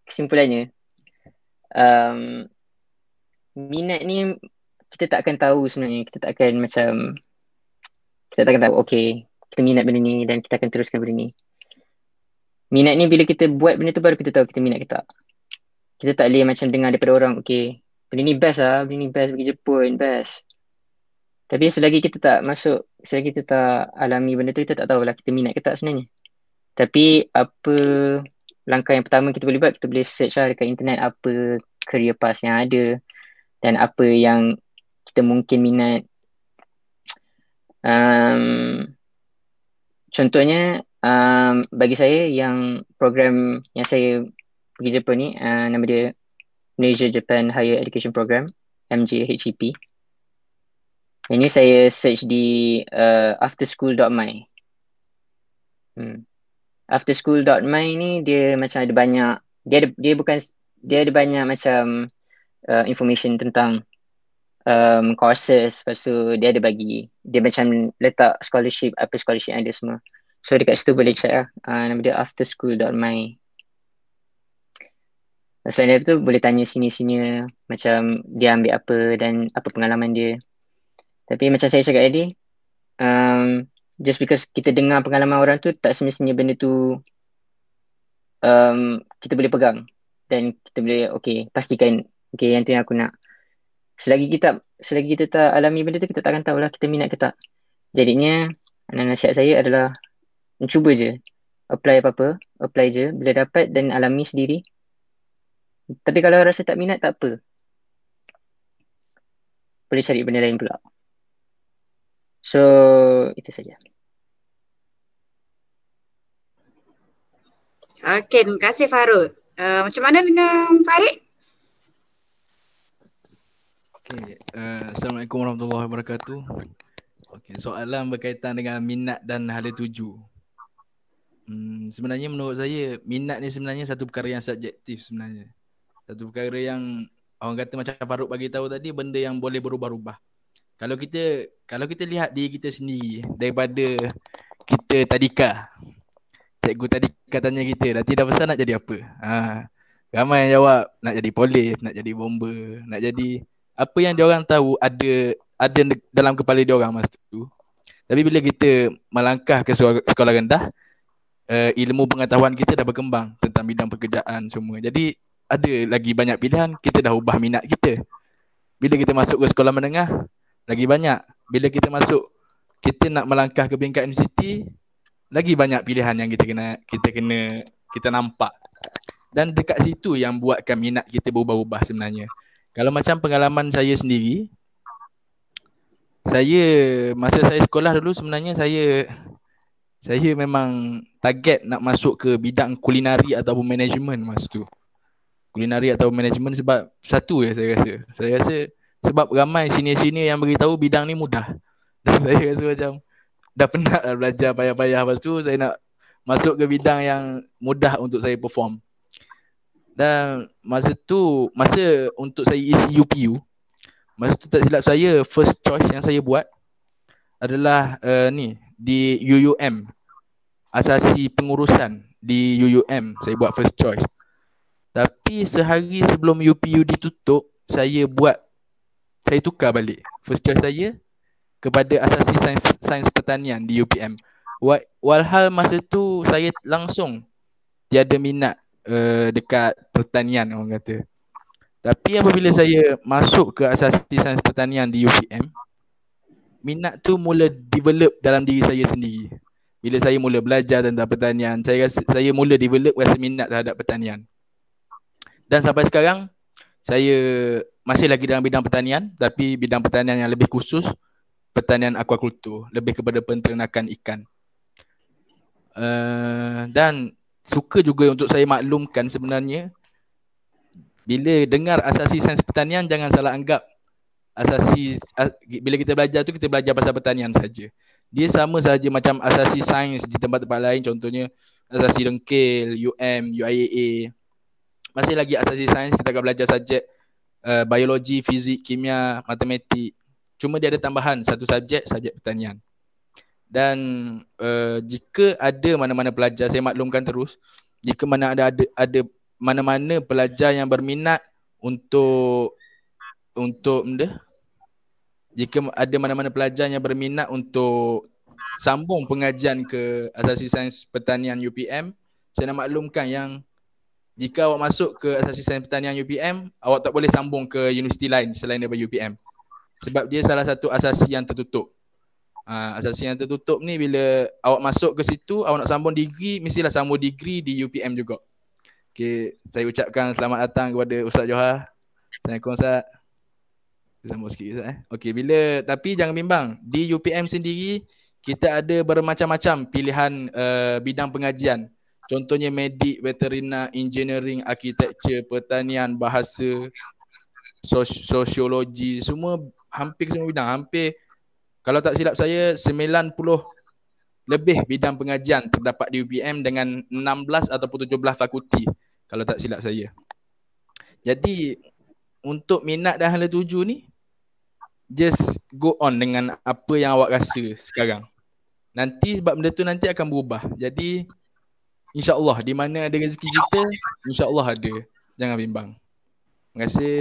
kesimpulannya, um, minat ni kita tak akan tahu sebenarnya. Kita tak akan macam, kita tak akan tahu okay, kita minat benda ni dan kita akan teruskan benda ni. Minat ni bila kita buat benda tu baru kita tahu kita minat ke tak kita tak boleh macam dengar daripada orang okay benda ni best lah benda ni best pergi Jepun best tapi selagi kita tak masuk selagi kita tak alami benda tu kita tak tahu lah kita minat ke tak sebenarnya tapi apa langkah yang pertama kita boleh buat kita boleh search lah dekat internet apa career path yang ada dan apa yang kita mungkin minat um, contohnya um, bagi saya yang program yang saya pergi Jepun ni uh, nama dia Malaysia Japan Higher Education Program MJHEP. Ini saya search di uh, afterschool.my. Hmm. Afterschool.my ni dia macam ada banyak dia ada, dia bukan dia ada banyak macam uh, information tentang um, courses lepas tu dia ada bagi dia macam letak scholarship apa scholarship ada semua so dekat situ boleh check lah uh, nama dia afterschool.my So dia tu boleh tanya sini-sini macam dia ambil apa dan apa pengalaman dia. Tapi macam saya cakap tadi, um, just because kita dengar pengalaman orang tu tak semestinya benda tu um, kita boleh pegang dan kita boleh okay pastikan okay yang tu yang aku nak. Selagi kita selagi kita tak alami benda tu kita takkan tahu lah kita minat ke tak. Jadinya nasihat saya adalah mencuba je apply apa-apa apply je bila dapat dan alami sendiri tapi kalau rasa tak minat tak apa. Boleh cari benda lain pula. So itu saja.
Okay, terima kasih Farul. Uh, macam mana dengan Farid?
Okay, uh, Assalamualaikum warahmatullahi wabarakatuh. Okay, soalan berkaitan dengan minat dan hala tuju. Hmm, sebenarnya menurut saya minat ni sebenarnya satu perkara yang subjektif sebenarnya satu perkara yang orang kata macam Faruk bagi tahu tadi benda yang boleh berubah-ubah. Kalau kita kalau kita lihat diri kita sendiri daripada kita tadika. Cikgu tadi katanya kita nanti tidak besar nak jadi apa? Ha. Ramai yang jawab nak jadi polis, nak jadi bomba, nak jadi apa yang orang tahu ada ada dalam kepala orang masa tu. Tapi bila kita melangkah ke sekolah rendah, uh, ilmu pengetahuan kita dah berkembang tentang bidang pekerjaan semua. Jadi ada lagi banyak pilihan, kita dah ubah minat kita. Bila kita masuk ke sekolah menengah, lagi banyak. Bila kita masuk, kita nak melangkah ke peringkat universiti, lagi banyak pilihan yang kita kena kita kena kita nampak. Dan dekat situ yang buatkan minat kita berubah-ubah sebenarnya. Kalau macam pengalaman saya sendiri, saya masa saya sekolah dulu sebenarnya saya saya memang target nak masuk ke bidang kulinari ataupun management masa tu kulinari atau management sebab satu ya saya rasa. Saya rasa sebab ramai senior-senior yang beritahu bidang ni mudah. Dan saya rasa macam dah penat lah belajar payah-payah lepas tu saya nak masuk ke bidang yang mudah untuk saya perform. Dan masa tu masa untuk saya isi UPU masa tu tak silap saya first choice yang saya buat adalah uh, ni di UUM asasi pengurusan di UUM saya buat first choice tapi sehari sebelum UPU ditutup, saya buat saya tukar balik first choice saya kepada asasi sains, sains pertanian di UPM. walhal masa tu saya langsung tiada minat uh, dekat pertanian orang kata. Tapi apabila saya masuk ke asasi sains pertanian di UPM, minat tu mula develop dalam diri saya sendiri. Bila saya mula belajar tentang pertanian, saya rasa, saya mula develop rasa minat terhadap pertanian dan sampai sekarang saya masih lagi dalam bidang pertanian tapi bidang pertanian yang lebih khusus pertanian akuakultur lebih kepada penternakan ikan uh, dan suka juga untuk saya maklumkan sebenarnya bila dengar asasi sains pertanian jangan salah anggap asasi as, bila kita belajar tu kita belajar pasal pertanian saja dia sama saja macam asasi sains di tempat-tempat lain contohnya asasi dengkil UM UIAA masih lagi asasi sains kita akan belajar subjek uh, biologi, fizik, kimia, matematik. Cuma dia ada tambahan satu subjek, subjek pertanian. Dan uh, jika ada mana-mana pelajar saya maklumkan terus, jika mana ada ada ada mana-mana pelajar yang berminat untuk untuk benda jika ada mana-mana pelajar yang berminat untuk sambung pengajian ke asasi sains pertanian UPM saya nak maklumkan yang jika awak masuk ke asasisten pertanian UPM, awak tak boleh sambung ke universiti lain selain daripada UPM. Sebab dia salah satu asasi yang tertutup. Ha, asasi yang tertutup ni bila awak masuk ke situ, awak nak sambung degree, mestilah sambung degree di UPM juga. Okay, saya ucapkan selamat datang kepada Ustaz Johar. Assalamualaikum Ustaz. Sambung sikit Ustaz eh. Okay, bila, tapi jangan bimbang. Di UPM sendiri, kita ada bermacam-macam pilihan uh, bidang pengajian. Contohnya medik, veterina, engineering, architecture, pertanian, bahasa, sosiologi, semua hampir semua bidang. Hampir kalau tak silap saya 90 lebih bidang pengajian terdapat di UPM dengan 16 ataupun 17 fakulti kalau tak silap saya. Jadi untuk minat dan hala tuju ni just go on dengan apa yang awak rasa sekarang. Nanti sebab benda tu nanti akan berubah. Jadi InsyaAllah di mana ada rezeki kita InsyaAllah ada Jangan bimbang Terima kasih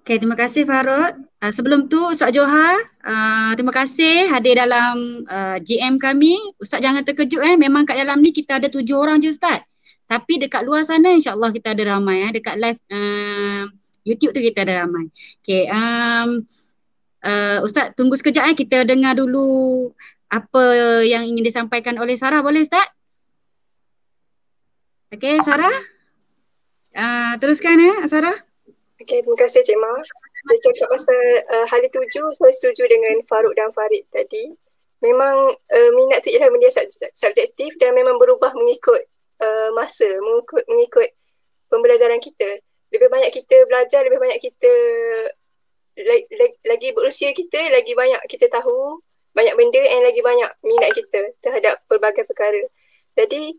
Okay, terima kasih Farod. Uh, ah, sebelum tu Ustaz Johar, uh, terima kasih hadir dalam uh, ah, GM kami. Ustaz jangan terkejut eh, memang kat dalam ni kita ada tujuh orang je Ustaz. Tapi dekat luar sana insyaAllah kita ada ramai eh. Dekat live uh, YouTube tu kita ada ramai. Okay, um, uh, Ustaz tunggu sekejap eh, kita dengar dulu apa yang ingin disampaikan oleh Sarah boleh Ustaz?
Okey Sarah. Uh, teruskan ya Sarah. Okey terima kasih Cik Ma. Saya cakap pasal uh, hari tuju saya setuju dengan Farouk dan Farid tadi. Memang uh, minat tu ialah benda sub- subjektif dan memang berubah mengikut uh, masa, mengikut, mengikut pembelajaran kita. Lebih banyak kita belajar, lebih banyak kita lagi berusia kita, lagi banyak kita tahu banyak benda and lagi banyak minat kita terhadap pelbagai perkara. Jadi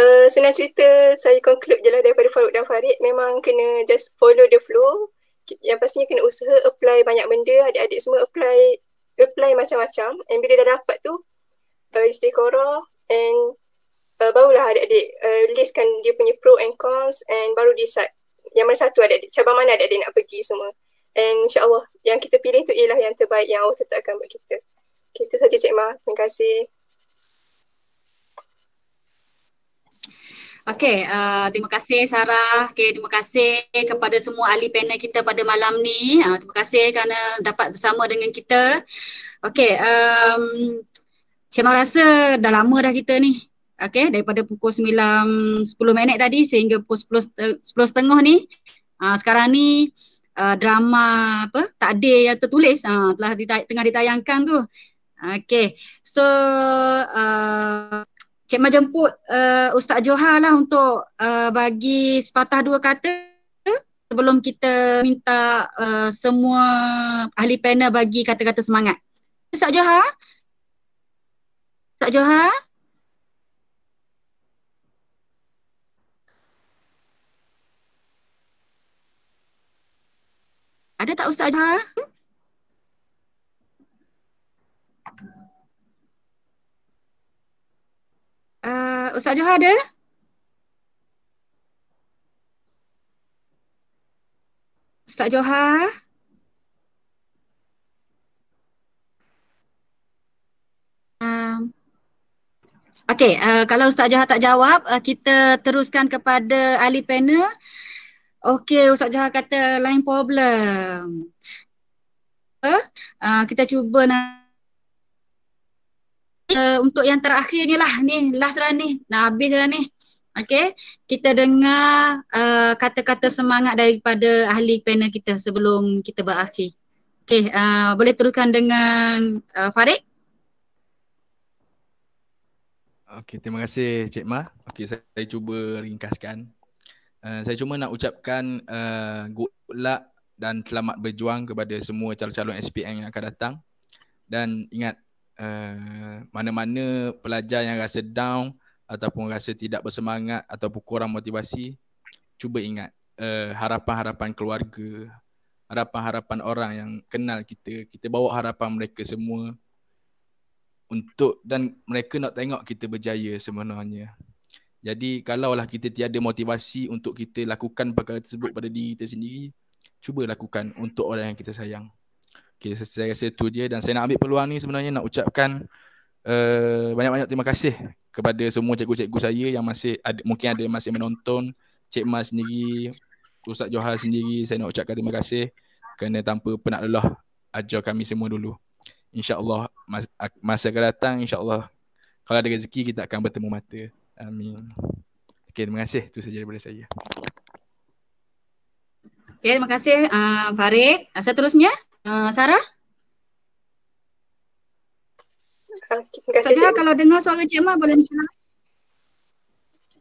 uh, senang cerita saya conclude je lah daripada Farouk dan Farid memang kena just follow the flow yang pastinya kena usaha apply banyak benda adik-adik semua apply apply macam-macam and bila dah dapat tu uh, eh, istiqorah and uh, barulah adik-adik uh, listkan dia punya pro and cons and baru decide yang mana satu ada adik cabang mana ada adik nak pergi semua and insyaAllah yang kita pilih tu ialah yang terbaik yang Allah tetapkan buat kita itu saja Cik Ma. Terima kasih.
Okay, uh, terima kasih Sarah. Okay, terima kasih kepada semua ahli panel kita pada malam ni. Uh, terima kasih kerana dapat bersama dengan kita. Okay, um, Cik Ma rasa dah lama dah kita ni. Okey, daripada pukul sembilan sepuluh minit tadi sehingga pukul sepuluh 10.30 eh, ni. Uh, sekarang ni uh, drama apa, takdir yang tertulis uh, telah ditay- tengah ditayangkan tu. Okay. So uh, Cik Ma jemput uh, Ustaz Johar lah untuk uh, bagi sepatah dua kata sebelum kita minta uh, semua ahli panel bagi kata-kata semangat. Ustaz Johar? Ustaz Johar? Ada tak Ustaz Johar? Hmm? Uh, Ustaz Johar ada? Ustaz Johar? Um, Okey, uh, kalau Ustaz Johar tak jawab, uh, kita teruskan kepada ahli panel. Okey, Ustaz Johar kata lain problem. Uh, kita cuba nak Eh, untuk yang terakhir ni lah ni last lah ni nak habis lah ni Okay, kita dengar uh, kata-kata semangat daripada ahli panel kita sebelum kita berakhir. Okay, uh, eh, boleh teruskan dengan uh, Farid.
Okay, terima kasih Cik Mah. Okay, saya, saya cuba ringkaskan. Uh, saya cuma nak ucapkan uh, good luck dan selamat berjuang kepada semua calon-calon SPM yang akan datang. Dan ingat, uh, mana-mana pelajar yang rasa down ataupun rasa tidak bersemangat ataupun kurang motivasi cuba ingat uh, harapan-harapan keluarga harapan-harapan orang yang kenal kita kita bawa harapan mereka semua untuk dan mereka nak tengok kita berjaya sebenarnya jadi kalaulah kita tiada motivasi untuk kita lakukan perkara tersebut pada diri kita sendiri cuba lakukan untuk orang yang kita sayang Okay, saya, saya rasa itu je dan saya nak ambil peluang ni sebenarnya nak ucapkan uh, banyak-banyak terima kasih kepada semua cikgu-cikgu saya yang masih ada, mungkin ada yang masih menonton Cik Mas sendiri, Ustaz Johar sendiri saya nak ucapkan terima kasih kerana tanpa penat lelah ajar kami semua dulu. InsyaAllah masa, masa akan datang insyaAllah kalau ada rezeki kita akan bertemu mata. Amin. Okay, terima kasih. Itu saja daripada saya.
Okay, terima kasih uh, Farid. Seterusnya? Uh, Eh, Sarah?
Okay, terima kasih. kalau dengar suara Cik Ma boleh dengar.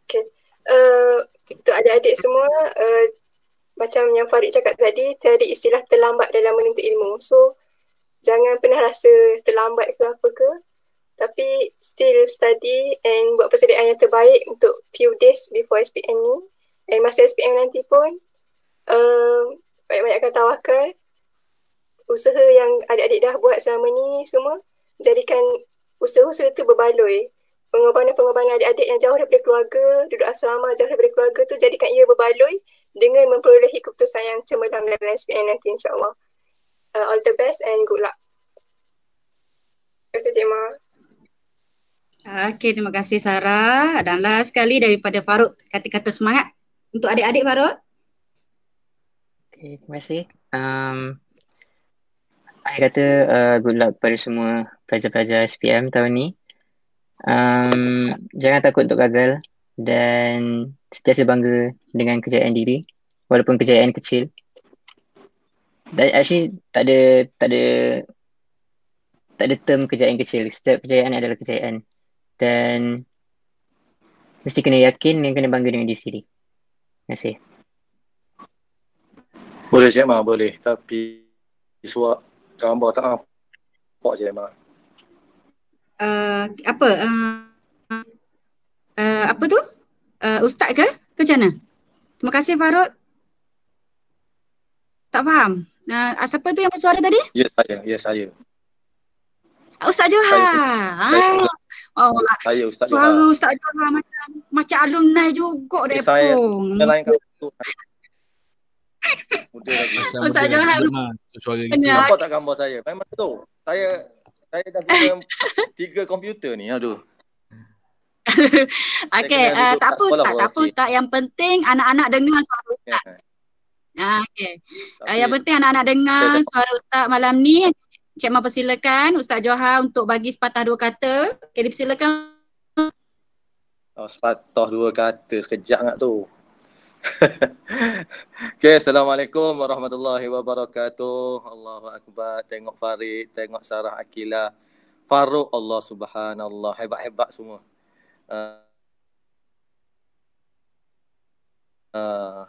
Okay. Uh, eh, untuk adik-adik semua, uh, macam yang Farid cakap tadi, tadi istilah terlambat dalam menuntut ilmu. So, jangan pernah rasa terlambat ke apa ke. Tapi still study and buat persediaan yang terbaik untuk few days before SPM ni. And masa SPM nanti pun, uh, banyak-banyakkan tawakal usaha yang adik-adik dah buat selama ni semua jadikan usaha-usaha tu berbaloi pengorbanan-pengorbanan adik-adik yang jauh daripada keluarga, duduk asrama jauh daripada keluarga tu jadikan ia berbaloi dengan memperolehi keputusan yang cemerlang dalam SPM nanti insyaAllah. Uh, all the best and good luck. Terima kasih
Cik Ma.
Ah, okay, terima kasih Sarah. Dan last sekali daripada Farouk, kata-kata semangat untuk adik-adik Farouk.
Okay, terima kasih. Um, saya kata uh, good luck kepada semua pelajar-pelajar SPM tahun ni. Um, jangan takut untuk gagal dan sentiasa bangga dengan kejayaan diri walaupun kejayaan kecil. Dan actually tak ada tak ada tak ada term kejayaan kecil. Setiap kejayaan adalah kejayaan. Dan mesti kena yakin dan kena bangga dengan diri sendiri. Terima kasih.
Boleh Cik Ma, boleh. Tapi suap Jangan bawa tak apa. Ah. Pak je Emma.
Uh, apa? Uh, uh, apa tu? Uh, Ustaz ke? Ke mana? Terima kasih Farouk. Tak faham. Uh, siapa tu yang bersuara tadi?
Ya yes, saya. yes, ya, saya.
Ustaz Johan. Ah. Oh, saya Ustaz Suara Johan. Suara Ustaz Johan macam macam alumni
juga yes, dia ya, Saya lain
kat
Muda lagi. Lah. Ustaz Johan. Lagi.
tak gambar saya? Memang tu. Saya saya dah guna tiga komputer ni. Aduh. okay, uh, eh, tak apa Ustaz, tak apa
Ustaz. Yang penting anak-anak dengar suara Ustaz. Yeah. Ya. Okay. Uh, eh, yang penting anak-anak dengar suara Ustaz malam ni. Encik Mah persilakan Ustaz Johar untuk bagi sepatah dua kata. Okay, silakan.
Oh, sepatah dua kata sekejap nak tu. okay, Assalamualaikum warahmatullahi wabarakatuh. Allahu akbar. Tengok Farid, tengok Sarah Akila. Faruk Allah subhanallah. Hebat-hebat semua. Uh, uh,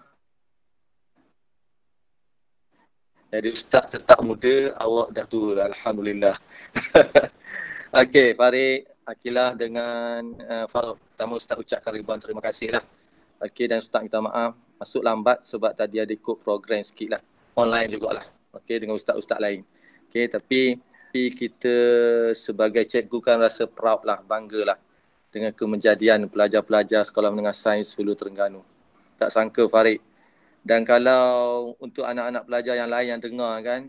jadi ustaz tetap muda, awak dah tua. Alhamdulillah. okay, Farid, Akila dengan uh, Faruk. Pertama ustaz ucapkan ribuan terima kasih lah. Okay, dan Ustaz minta maaf masuk lambat sebab tadi ada ikut program sikit lah. Online jugalah. Okay, dengan Ustaz-Ustaz lain. Okay, tapi, tapi kita sebagai cikgu kan rasa proud lah, bangga lah dengan kemenjadian pelajar-pelajar sekolah menengah sains Hulu Terengganu. Tak sangka Farid. Dan kalau untuk anak-anak pelajar yang lain yang dengar kan,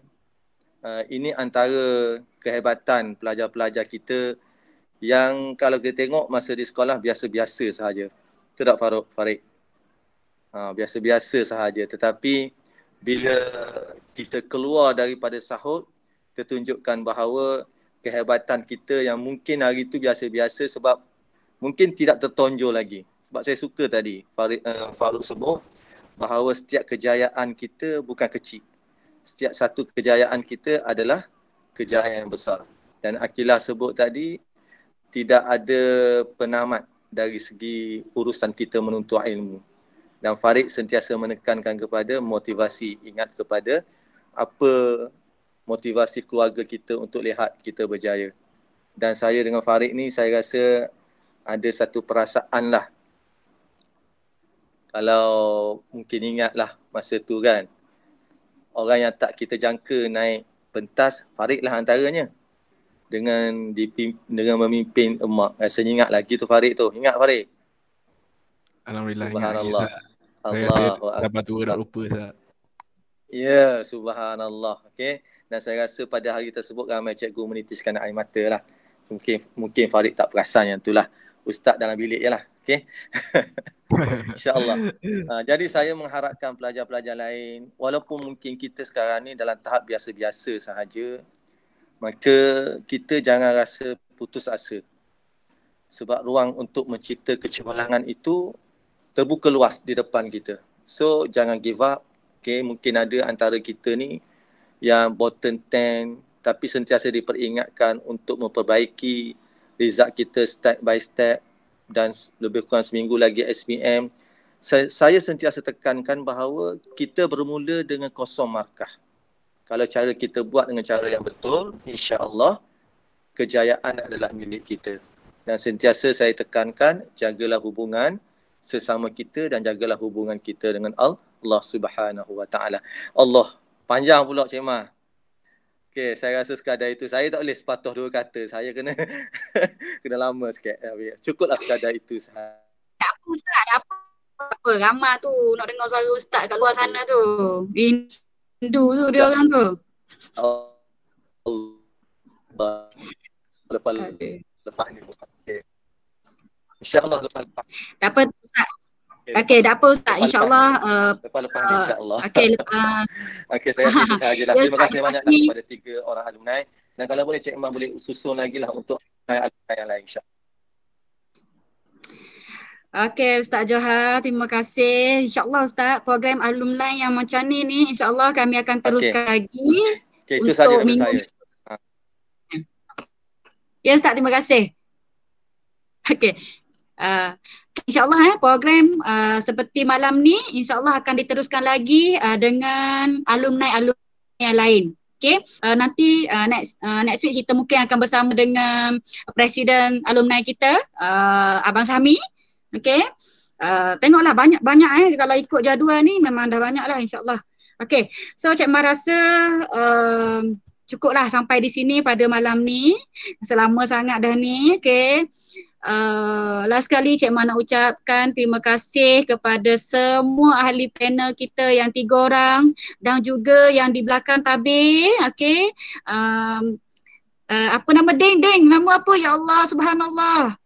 uh, ini antara kehebatan pelajar-pelajar kita yang kalau kita tengok masa di sekolah biasa-biasa sahaja. Tidak Faruk Farouk, Farid? Ha, biasa-biasa sahaja. Tetapi bila kita keluar daripada sahut, kita tunjukkan bahawa kehebatan kita yang mungkin hari itu biasa-biasa sebab mungkin tidak tertonjol lagi. Sebab saya suka tadi Farid, uh, Farouk sebut bahawa setiap kejayaan kita bukan kecil. Setiap satu kejayaan kita adalah kejayaan yang besar. Dan Akilah sebut tadi, tidak ada penamat dari segi urusan kita menuntut ilmu. Dan Farid sentiasa menekankan kepada motivasi, ingat kepada apa motivasi keluarga kita untuk lihat kita berjaya. Dan saya dengan Farid ni saya rasa ada satu perasaan lah. Kalau mungkin ingat lah masa tu kan. Orang yang tak kita jangka naik pentas, Farid lah antaranya dengan dipimpin, dengan memimpin emak. Rasanya ingat lagi tu Farid tu. Ingat Farid?
Alhamdulillah. Subhanallah. Allah. Saya, saya dapat tua tak lupa saya.
Ya, subhanallah. Okay. Dan saya rasa pada hari tersebut ramai cikgu menitiskan air mata lah. Mungkin, mungkin Farid tak perasan yang tu Ustaz dalam bilik je lah. Okay. InsyaAllah. Uh, jadi saya mengharapkan pelajar-pelajar lain, walaupun mungkin kita sekarang ni dalam tahap biasa-biasa sahaja, maka kita jangan rasa putus asa sebab ruang untuk mencipta kecemerlangan itu terbuka luas di depan kita so jangan give up okay mungkin ada antara kita ni yang bottom ten tapi sentiasa diperingatkan untuk memperbaiki result kita step by step dan lebih kurang seminggu lagi SPM saya, saya sentiasa tekankan bahawa kita bermula dengan kosong markah kalau cara kita buat dengan cara yang betul insya Allah kejayaan adalah milik kita dan sentiasa saya tekankan jagalah hubungan sesama kita dan jagalah hubungan kita dengan Allah Subhanahu Wa Taala Allah panjang pula cik mah Okay, saya rasa sekadar itu. Saya tak boleh sepatah dua kata. Saya kena kena lama sikit. Cukuplah sekadar itu. Tak apa, Ustaz. Tak
apa. apa. Ramah tu nak dengar suara Ustaz kat luar sana tu.
In- Hindu tu dia orang tu. Allah. Lepas
lepas ni. Insya-Allah lepas. Tak apa tak. Okey, tak
apa ustaz. Insya-Allah uh, lepas lepas insya-Allah. Eh, eh, okey, lepas. Okey, saya sahaja Terima kasih ya, banyak kepada
tiga orang alumni. Dan kalau boleh Cik Imam boleh susun lagi lah untuk alumni yang lain insya-Allah.
Okay Ustaz Johar, terima kasih. InsyaAllah Ustaz, program alumni yang macam ni ni insyaAllah kami akan teruskan okay. lagi.
Okay, itu sahaja daripada saya. Ha. Ya
Ustaz, terima kasih. Okay. Uh, InsyaAllah eh, program uh, seperti malam ni InsyaAllah akan diteruskan lagi uh, dengan alumni-alumni yang lain Okay, uh, nanti uh, next, uh, next week kita mungkin akan bersama dengan Presiden alumni kita, uh, Abang Sami Okay. Uh, tengoklah banyak-banyak eh. Kalau ikut jadual ni memang dah banyak lah insyaAllah. Okay. So Cik Mah rasa uh, cukuplah sampai di sini pada malam ni. Selama sangat dah ni. Okay. Uh, last kali Cik Mah nak ucapkan terima kasih kepada semua ahli panel kita yang tiga orang dan juga yang di belakang tabi. Okay. Um, uh, apa nama Deng Deng? nama apa? Ya Allah subhanallah.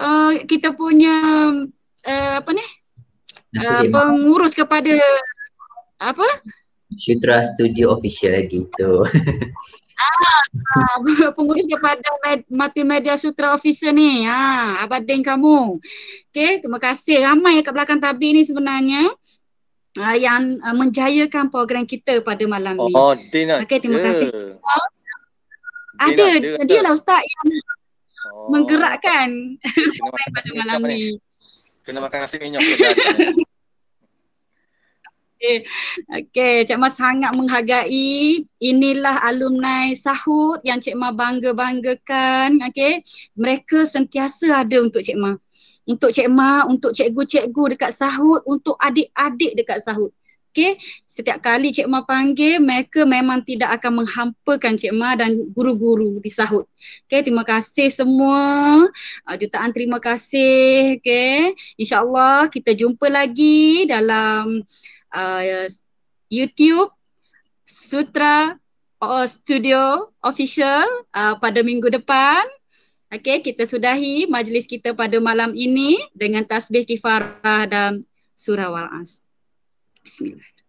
Eh, kita punya uh, apa ni? Uh, pengurus kepada apa?
Sutra Studio Official gitu.
Ah, ah, pengurus kepada Multimedia Sutra Officer ni ha, ah, Abad Deng kamu Okay, terima kasih Ramai kat belakang tabi ni sebenarnya ah, Yang ah, menjayakan program kita pada malam ni Oh,
Dina Okay, terima yeah. kasih oh, Ada, dia, dia, dia lah
Ustaz yang menggerakkan
komen pada malam ni. Kena makan nasi minyak.
Okay. okay, Cik Ma sangat menghargai inilah alumni sahut yang Cik Ma bangga-banggakan. Okay, mereka sentiasa ada untuk Cik Ma. Untuk Cik Ma, untuk cikgu-cikgu dekat sahut, untuk adik-adik dekat sahut okey setiap kali cik ma panggil mereka memang tidak akan menghampakan cik ma dan guru-guru disahut. okey terima kasih semua uh, jutaan terima kasih okey insyaallah kita jumpa lagi dalam uh, YouTube Sutra uh, Studio Official uh, pada minggu depan okey kita sudahi majlis kita pada malam ini dengan tasbih kifarah dan surah wal as
Bismillah.